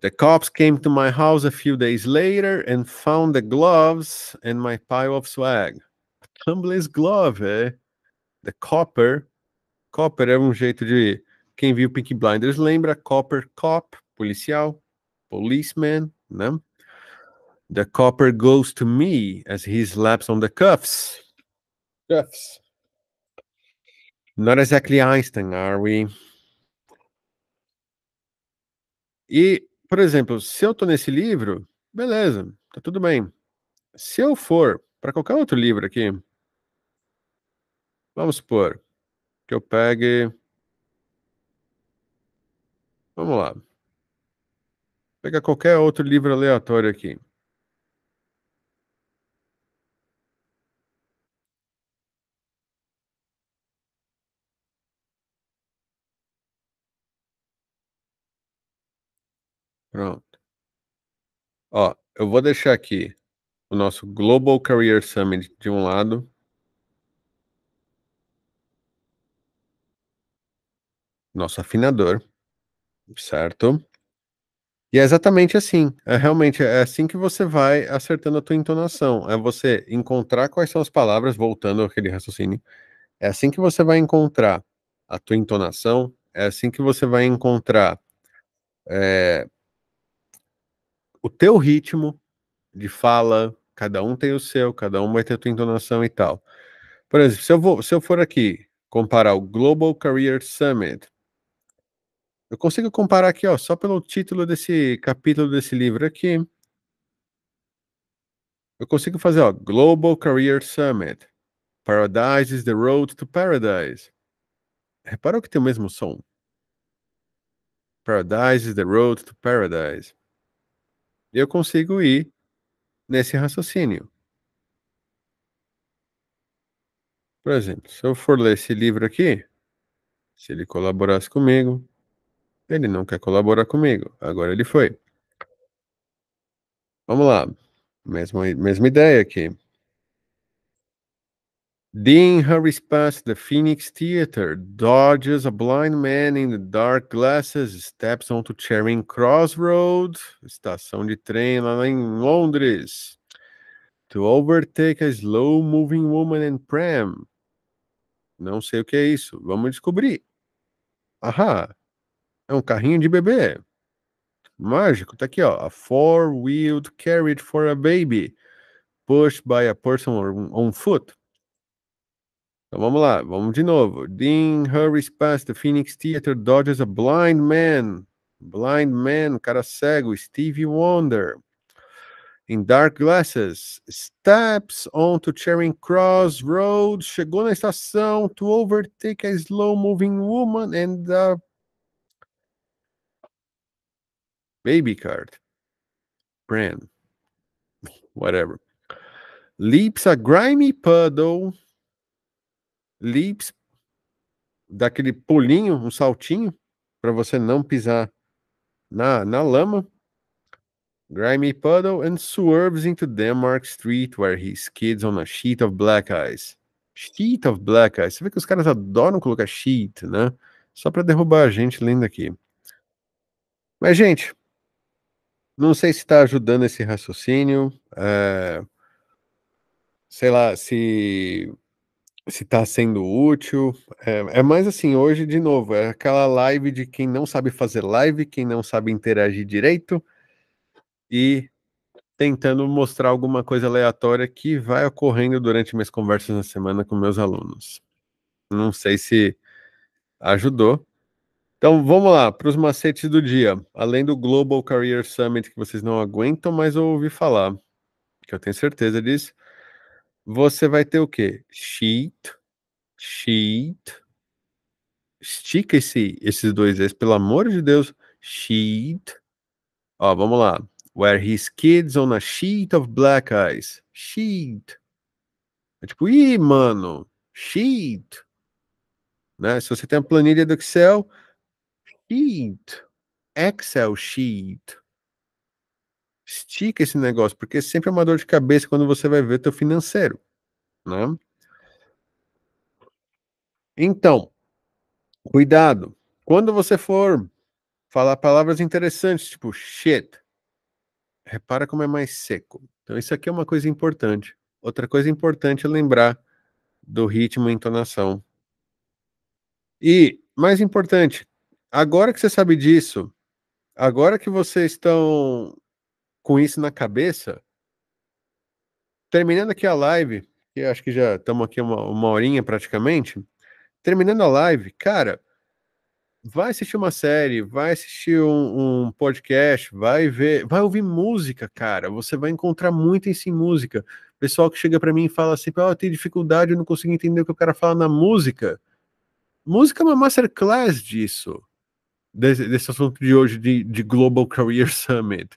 The cops came to my house a few days later and found the gloves and my pile of swag. Tumblr's glove, eh? The Copper. Copper é um jeito de. Quem viu Pinky Blinders lembra? Copper Cop, policial, policeman, né? The copper goes to me as he slaps on the cuffs. Cuffs. Not exactly Einstein, are we? E, por exemplo, se eu tô nesse livro, beleza, tá tudo bem. Se eu for para qualquer outro livro aqui, Vamos supor que eu pegue. Vamos lá. Pega qualquer outro livro aleatório aqui. Pronto. Ó, eu vou deixar aqui o nosso Global Career Summit de um lado nosso afinador, certo? E é exatamente assim. É realmente é assim que você vai acertando a tua entonação. É você encontrar quais são as palavras, voltando àquele raciocínio. É assim que você vai encontrar a tua entonação. É assim que você vai encontrar é, o teu ritmo de fala. Cada um tem o seu, cada um vai ter a tua entonação e tal. Por exemplo, se eu, vou, se eu for aqui comparar o Global Career Summit eu consigo comparar aqui, ó, só pelo título desse capítulo desse livro aqui. Eu consigo fazer, ó, Global Career Summit. Paradise is the road to paradise. Reparou que tem o mesmo som? Paradise is the road to paradise. Eu consigo ir nesse raciocínio. Por exemplo, se eu for ler esse livro aqui, se ele colaborasse comigo, ele não quer colaborar comigo. Agora ele foi. Vamos lá. Mesma, mesma ideia aqui. Dean hurries past the Phoenix Theater, dodges a blind man in the dark glasses, steps onto Charing Cross Road, estação de trem lá em Londres, to overtake a slow-moving woman and pram. Não sei o que é isso. Vamos descobrir. Aham. É um carrinho de bebê. Mágico, tá aqui, ó. A four-wheeled carriage for a baby. Pushed by a person on foot. Então vamos lá, vamos de novo. Dean hurries past the Phoenix Theater, dodges a blind man. Blind man, cara cego. Stevie Wonder. In dark glasses, steps onto Charing Cross Road, chegou na estação to overtake a slow-moving woman and a Baby Card, brand, whatever. Leaps a grimy puddle. Leaps dá aquele pulinho, um saltinho para você não pisar na, na lama. Grimy puddle and swerves into Denmark Street where he skids on a sheet of black ice. Sheet of black ice. Você vê que os caras adoram colocar sheet, né? Só para derrubar a gente lendo aqui. Mas gente, não sei se está ajudando esse raciocínio. É, sei lá, se se está sendo útil. É, é, mais assim, hoje, de novo, é aquela live de quem não sabe fazer live, quem não sabe interagir direito e tentando mostrar alguma coisa aleatória que vai ocorrendo durante minhas conversas na semana com meus alunos. Não sei se ajudou, então vamos lá para os macetes do dia. Além do Global Career Summit, que vocês não aguentam mais ouvir falar, que eu tenho certeza disso, você vai ter o quê? Sheet, sheet. Estica esse, esses dois S, pelo amor de Deus. Sheet. Ó, vamos lá. Where his kids on a sheet of black eyes. Sheet. É tipo, ih, mano, sheet. Né? Se você tem uma planilha do Excel, sheet, Excel sheet. Estica esse negócio, porque sempre é uma dor de cabeça quando você vai ver teu financeiro, né? Então, cuidado. Quando você for falar palavras interessantes, tipo shit, repara como é mais seco. Então, isso aqui é uma coisa importante. Outra coisa importante é lembrar do ritmo e entonação. E, mais importante, Agora que você sabe disso, agora que vocês estão com isso na cabeça, terminando aqui a live, que acho que já estamos aqui uma, uma horinha praticamente, terminando a live, cara, vai assistir uma série, vai assistir um, um, podcast, vai ver, vai ouvir música, cara. Você vai encontrar muito isso em música. Pessoal que chega para mim e fala assim, oh, eu tenho dificuldade, eu não consigo entender o que o cara fala na música. Música é uma masterclass disso desse, desse assunto de hoje, de, de Global Career Summit.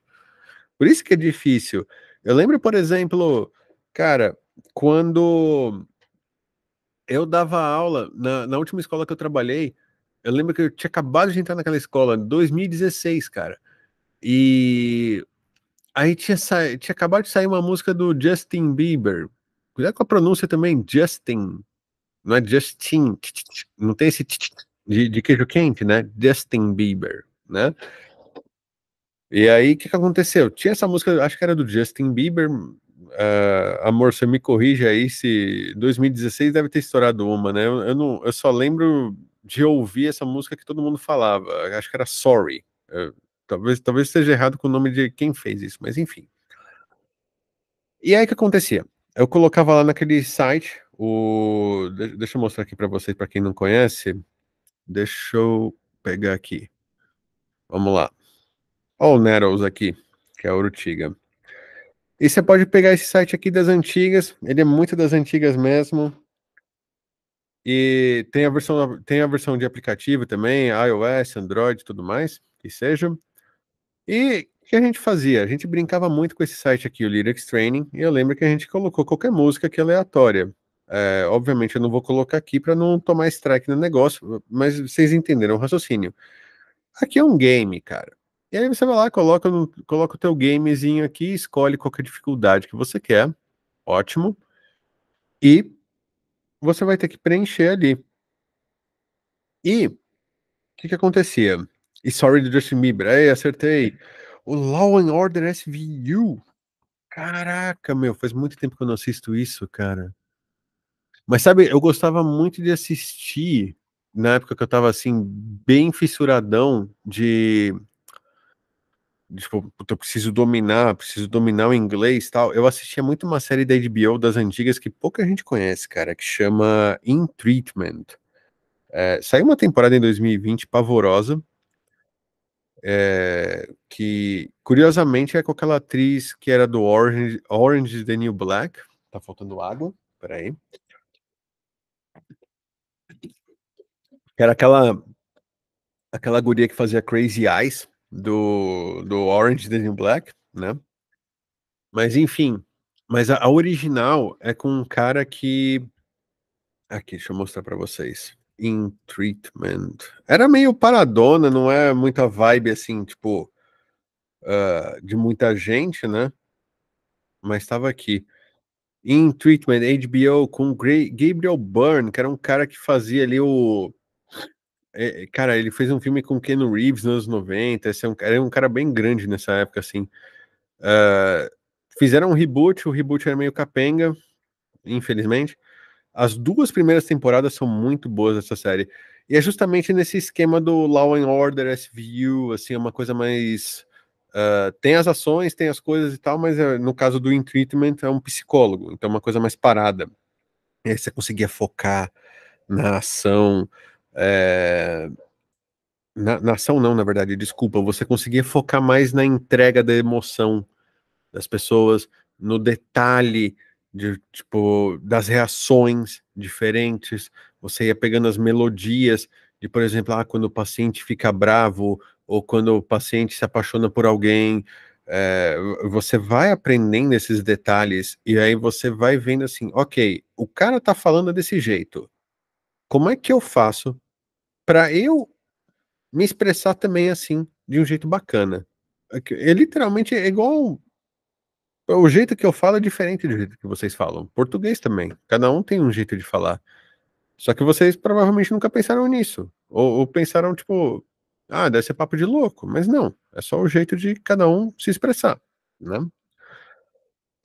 Por isso que é difícil. Eu lembro, por exemplo, cara, quando eu dava aula na, na última escola que eu trabalhei, eu lembro que eu tinha acabado de entrar naquela escola em 2016, cara. E aí tinha, sa... tinha acabado de sair uma música do Justin Bieber. Cuidado com a pronúncia também, Justin. Não é Justin, não tem esse de, de queijo quente, né? Justin Bieber, né? E aí, o que, que aconteceu? Tinha essa música, acho que era do Justin Bieber. Uh, amor, você me corrija aí se 2016 deve ter estourado uma, né? Eu, eu, não, eu só lembro de ouvir essa música que todo mundo falava. Acho que era Sorry. talvez, talvez esteja errado com o nome de quem fez isso, mas enfim. E aí, o que acontecia? Eu colocava lá naquele site, o. Deixa eu mostrar aqui para vocês, para quem não conhece. Deixa eu pegar aqui. Vamos lá. Olha o Nettles aqui, que é a Urutiga. E você pode pegar esse site aqui das antigas, ele é muito das antigas mesmo. E tem a versão, tem a versão de aplicativo também, iOS, Android, tudo mais, que seja. E o que a gente fazia? A gente brincava muito com esse site aqui, o Lyrics Training, e eu lembro que a gente colocou qualquer música que é aleatória. É, obviamente eu não vou colocar aqui para não tomar strike no negócio, mas vocês entenderam o raciocínio. Aqui é um game, cara. E aí você vai lá, coloca, coloca o teu gamezinho aqui, escolhe qualquer é dificuldade que você quer. Ótimo. E você vai ter que preencher ali. E o que, que acontecia? E sorry do Justin Bieber, aí acertei. O Law and Order SVU. Caraca, meu, faz muito tempo que eu não assisto isso, cara. Mas sabe, eu gostava muito de assistir, na época que eu tava assim, bem fissuradão de. Tipo, eu preciso dominar, preciso dominar o inglês tal. Eu assistia muito uma série da HBO das antigas que pouca gente conhece, cara, que chama In Treatment. É, saiu uma temporada em 2020 pavorosa, é, que curiosamente é com aquela atriz que era do Orange, Orange the New Black. Tá faltando água, peraí. era aquela aquela guria que fazia Crazy Eyes do, do Orange the New Black, né? Mas enfim, mas a, a original é com um cara que aqui, deixa eu mostrar para vocês. In Treatment. Era meio paradona, não é muita vibe assim, tipo uh, de muita gente, né? Mas estava aqui. In Treatment, HBO, com Gabriel Byrne, que era um cara que fazia ali o é, é, cara, ele fez um filme com Keanu Reeves nos anos 90. Esse é um, era um cara bem grande nessa época, assim. Uh, fizeram um reboot, o reboot era meio capenga, infelizmente. As duas primeiras temporadas são muito boas dessa série. E é justamente nesse esquema do Law and Order SVU, assim, é uma coisa mais. Uh, tem as ações, tem as coisas e tal, mas eh, no caso do In Treatment é um psicólogo, então é uma coisa mais parada. E aí você conseguia focar na ação, é, na, na, ação não, na verdade, desculpa, você conseguia focar mais na entrega da emoção das pessoas, no detalhe de, tipo, das reações diferentes, você ia pegando as melodias de, por exemplo, ah, quando o paciente fica bravo ou quando o paciente se apaixona por alguém, é, você vai aprendendo esses detalhes e aí você vai vendo assim, ok, o cara tá falando desse jeito, como é que eu faço para eu me expressar também assim, de um jeito bacana. É, é literalmente é igual. O jeito que eu falo é diferente do jeito que vocês falam. Português também. Cada um tem um jeito de falar. Só que vocês provavelmente nunca pensaram nisso. Ou, ou pensaram, tipo, ah, deve ser papo de louco. Mas não. É só o jeito de cada um se expressar. Né?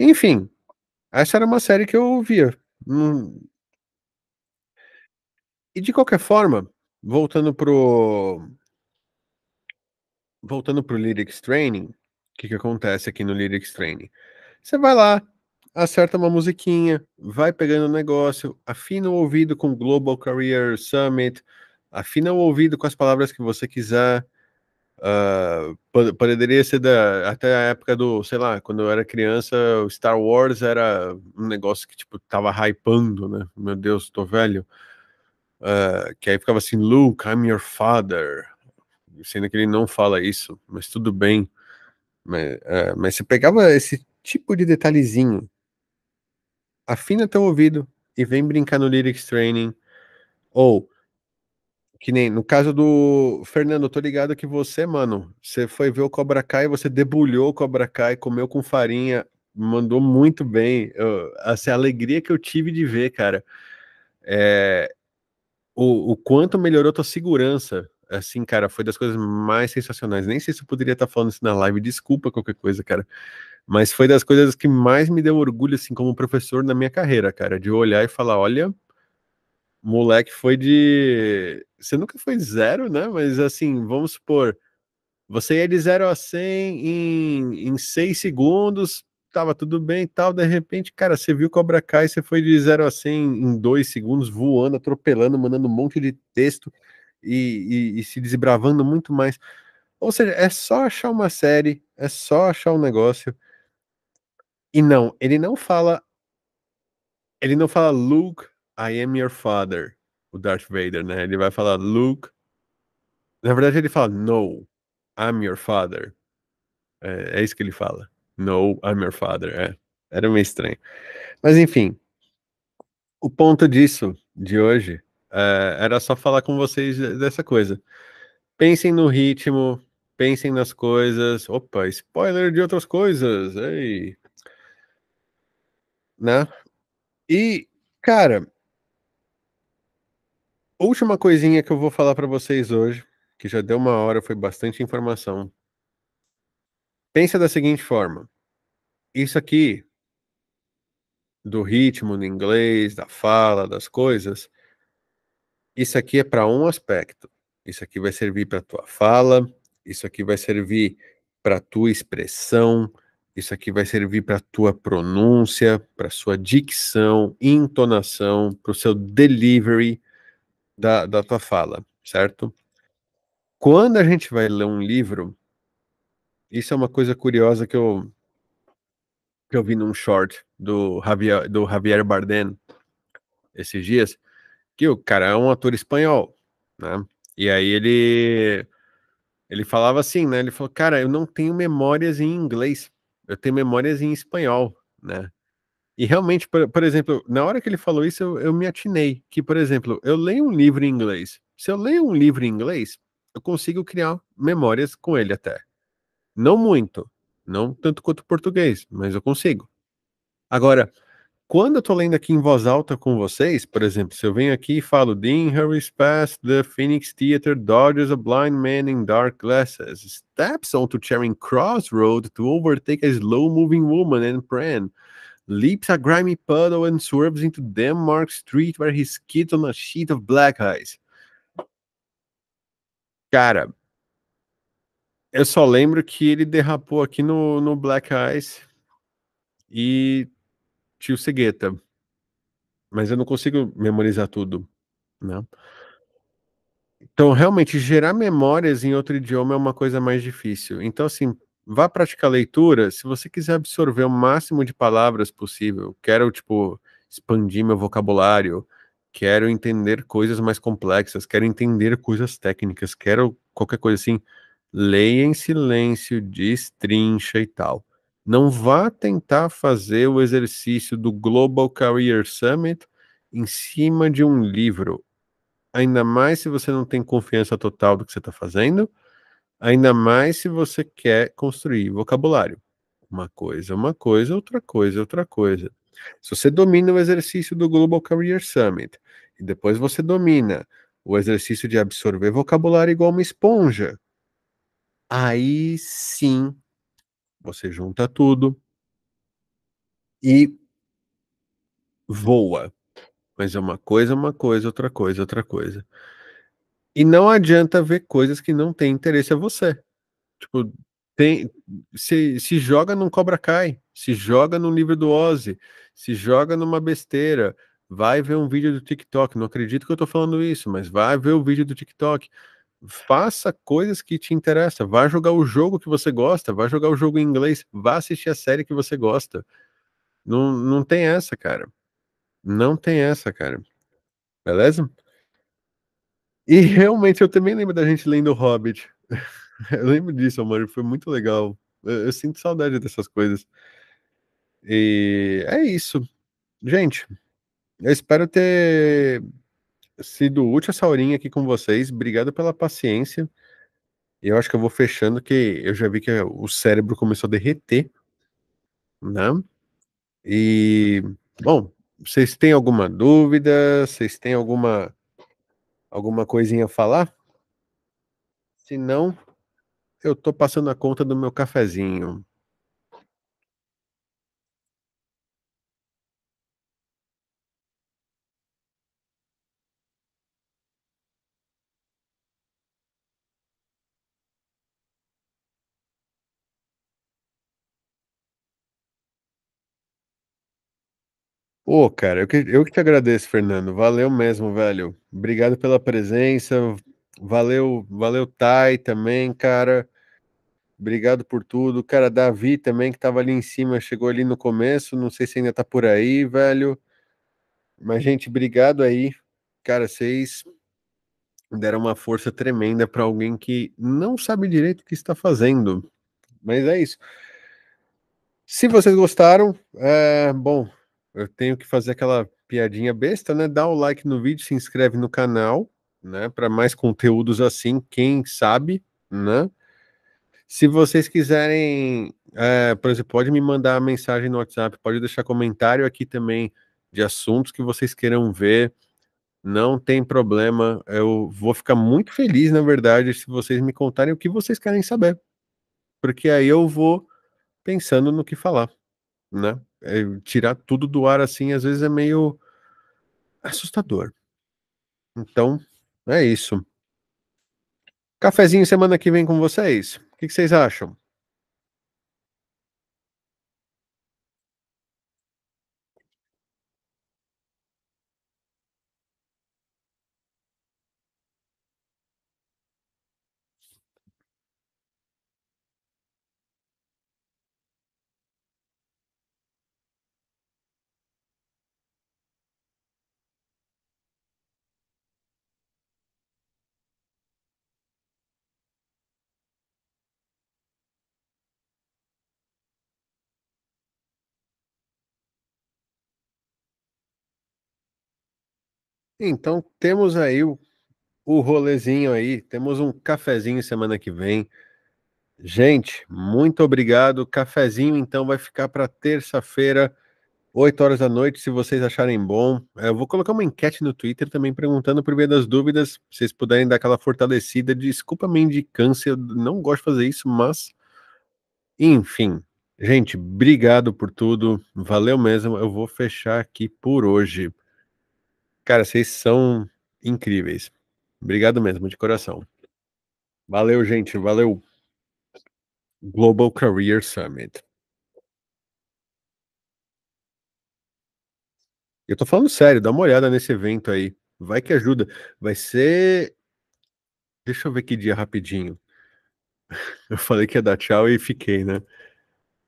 Enfim, essa era uma série que eu via. Hum... E de qualquer forma, voltando pro voltando pro Lyrics Training, o que que acontece aqui no Lyrics Training? Você vai lá, acerta uma musiquinha, vai pegando o um negócio, afina o ouvido com Global Career Summit, afina o ouvido com as palavras que você quiser. Uh, poderia ser da, até a época do, sei lá, quando eu era criança, Star Wars era um negócio que, tipo, tava hypando, né? Meu Deus, tô velho. Uh, que aí ficava assim, Luke, I'm your father. Sendo que ele não fala isso, mas tudo bem. Mas, uh, ah, mas você pegava esse tipo de detalhezinho, afina teu ouvido e vem brincar no Lyrics Training. Ou, que nem no caso do Fernando, tô ligado que você, mano, você foi ver o Cobra Kai, você debulhou o Cobra Kai, comeu com farinha, mandou muito bem. Eu, assim, a alegria que eu tive de ver, cara. É, o, o quanto melhorou tua segurança. Assim, cara, foi das coisas mais sensacionais. Nem sei se eu poderia estar tá falando isso na live, desculpa qualquer coisa, cara. Mas foi das coisas que mais me deu orgulho, assim, como professor na minha carreira, cara. De olhar e falar: olha, moleque foi de. Você nunca foi zero, né? Mas assim, vamos supor, você ia é de 0 a 100 em, em 6 segundos, tava tudo bem e tal. De repente, cara, você viu Cobra Kai, você foi de 0 a 100 em dois segundos, voando, atropelando, mandando um monte de texto e, e, e se desbravando muito mais. Ou seja, é só achar uma série, é só achar um negócio. E não, ele não fala. Ele não fala Luke, I am your father, o Darth Vader, né? Ele vai falar Luke. Na verdade, ele fala No, I'm your father. É, é isso que ele fala. No, I'm your father. É, era meio estranho. Mas enfim, o ponto disso, de hoje, eh, era só falar com vocês dessa coisa. Pensem no ritmo, pensem nas coisas. Opa, spoiler de outras coisas. Ei. Né? E, cara, última coisinha que eu vou falar para vocês hoje, que já deu uma hora, foi bastante informação. Pensa da seguinte forma: isso aqui do ritmo no inglês, da fala, das coisas, isso aqui é para um aspecto. Isso aqui vai servir para tua fala, isso aqui vai servir para tua expressão, isso aqui vai servir para tua pronúncia, para sua dicção, entonação, para o seu delivery da, da tua fala, certo? Quando a gente vai ler um livro, isso é uma coisa curiosa que eu que eu vi num short do Javier, do Javier Bardem esses dias, que o cara é um ator espanhol, né? E aí ele ele falava assim, né? Ele falou: "Cara, eu não tenho memórias em inglês, eu tenho memórias em espanhol", né? E realmente, por, por exemplo, na hora que ele falou isso, eu, eu me atinei que, por exemplo, eu leio um livro em inglês. Se eu leio um livro em inglês, eu consigo criar memórias com ele até, não muito, não tanto quanto português, mas eu consigo. Agora, quando eu estou lendo aqui em voz alta com vocês, por exemplo, se eu venho aqui e falo Dean Harris passed the Phoenix Theater, dodges a blind man in dark glasses, steps onto Charing Cross Road to overtake a slow-moving woman and pran, leaps a grimy puddle and swerves into Denmark Street where he skids on a sheet of black ice. Cara, eu só lembro que ele derrapou aqui no, no Black Ice e tio Segueta. Mas eu não consigo memorizar tudo, né? Então, realmente, gerar memórias em outro idioma é uma coisa mais difícil. Então, assim, vá praticar leitura se você quiser absorver o máximo de palavras possível. Quero, tipo, expandir meu vocabulário, quero entender coisas mais complexas, quero entender coisas técnicas, quero qualquer coisa assim leia em silêncio, destrincha e tal. Não vá tentar fazer o exercício do Global Career Summit em cima de um livro. Ainda mais se você não tem confiança total do que você está fazendo, ainda mais se você quer construir vocabulário. Uma coisa, é uma coisa, outra coisa, é outra coisa. Se você domina o exercício do Global Career Summit, e depois você domina o exercício de absorver vocabulário igual uma esponja, Aí sim, você junta tudo e voa. Mas é uma coisa, uma coisa, outra coisa, outra coisa. E não adianta ver coisas que não têm interesse a você. Tipo, tem, se, se joga num Cobra Kai, se joga num livro do Ozzy, se joga numa besteira, vai ver um vídeo do TikTok. Não acredito que eu tô falando isso, mas vai ver o vídeo do TikTok faça coisas que te interessam. Vá jogar o jogo que você gosta, vá jogar o jogo em inglês, vá assistir a série que você gosta. Não, não tem essa, cara. Não tem essa, cara. Beleza? E realmente eu também lembro da gente lendo o Hobbit. eu lembro disso, mano. Foi muito legal. Eu, eu sinto saudade dessas coisas. E é isso. Gente, eu espero ter sido útil essa horinha aqui com vocês. Obrigado pela paciência. Eu acho que eu vou fechando, que eu já vi que o cérebro começou a derreter, né? E, bom, vocês têm alguma dúvida? Vocês têm alguma, alguma coisinha a falar? Se não, eu tô passando a conta do meu cafezinho. Pô, cara, eu que, eu que te agradeço, Fernando. Valeu mesmo, velho. Obrigado pela presença. Valeu, valeu, Thay, também, cara. Obrigado por tudo. Cara, Davi também, que tava ali em cima, chegou ali no começo. Não sei se ainda tá por aí, velho. Mas, gente, obrigado aí. Cara, vocês deram uma força tremenda para alguém que não sabe direito o que está fazendo. Mas é isso. Se vocês gostaram, é, bom, eu tenho que fazer aquela piadinha besta, né? Dá o like no vídeo, se inscreve no canal, né? Para mais conteúdos assim, quem sabe, né? Se vocês quiserem, é, por exemplo, pode me mandar mensagem no WhatsApp, pode deixar comentário aqui também de assuntos que vocês queiram ver. Não tem problema, eu vou ficar muito feliz, na verdade, se vocês me contarem o que vocês querem saber, porque aí eu vou pensando no que falar, né? é, tirar tudo do ar assim, às vezes é meio assustador. Então, é isso. Cafezinho semana que vem com vocês. O que, que vocês acham? Então, temos aí o, o rolezinho aí, temos um cafezinho semana que vem. Gente, muito obrigado. O cafezinho, então, vai ficar para terça-feira, 8 horas da noite, se vocês acharem bom. É, eu vou colocar uma enquete no Twitter também perguntando por meio das dúvidas, se vocês puderem dar aquela fortalecida. Desculpa a minha indicância, eu não gosto de fazer isso, mas... Enfim, gente, obrigado por tudo. Valeu mesmo. Eu vou fechar aqui por hoje. Cara, vocês são incríveis. Obrigado mesmo, de coração. Valeu, gente. Valeu. Global Career Summit. Eu tô falando sério, dá uma olhada nesse evento aí. Vai que ajuda. Vai ser. Deixa eu ver que dia rapidinho. Eu falei que ia dar tchau e fiquei, né?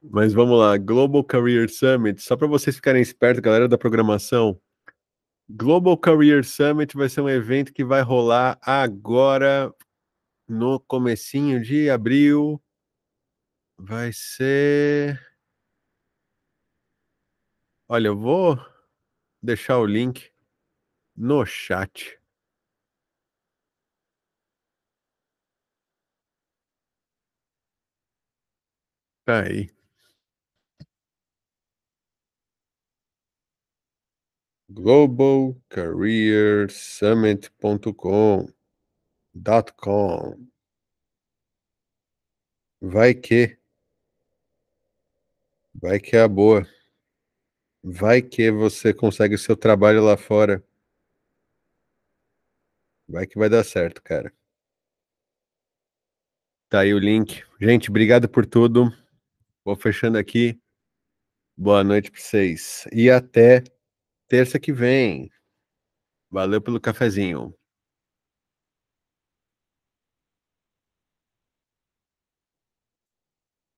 Mas vamos lá. Global Career Summit. Só para vocês ficarem espertos, galera da programação. Global Career Summit vai ser um evento que vai rolar agora no comecinho de abril. Vai ser Olha, eu vou deixar o link no chat. Tá aí. globalcareersummit.com.com. Vai que. Vai que é a boa. Vai que você consegue o seu trabalho lá fora. Vai que vai dar certo, cara. Tá aí o link. Gente, obrigado por tudo. Vou fechando aqui. Boa noite para vocês. E até terça que vem. Valeu pelo cafezinho.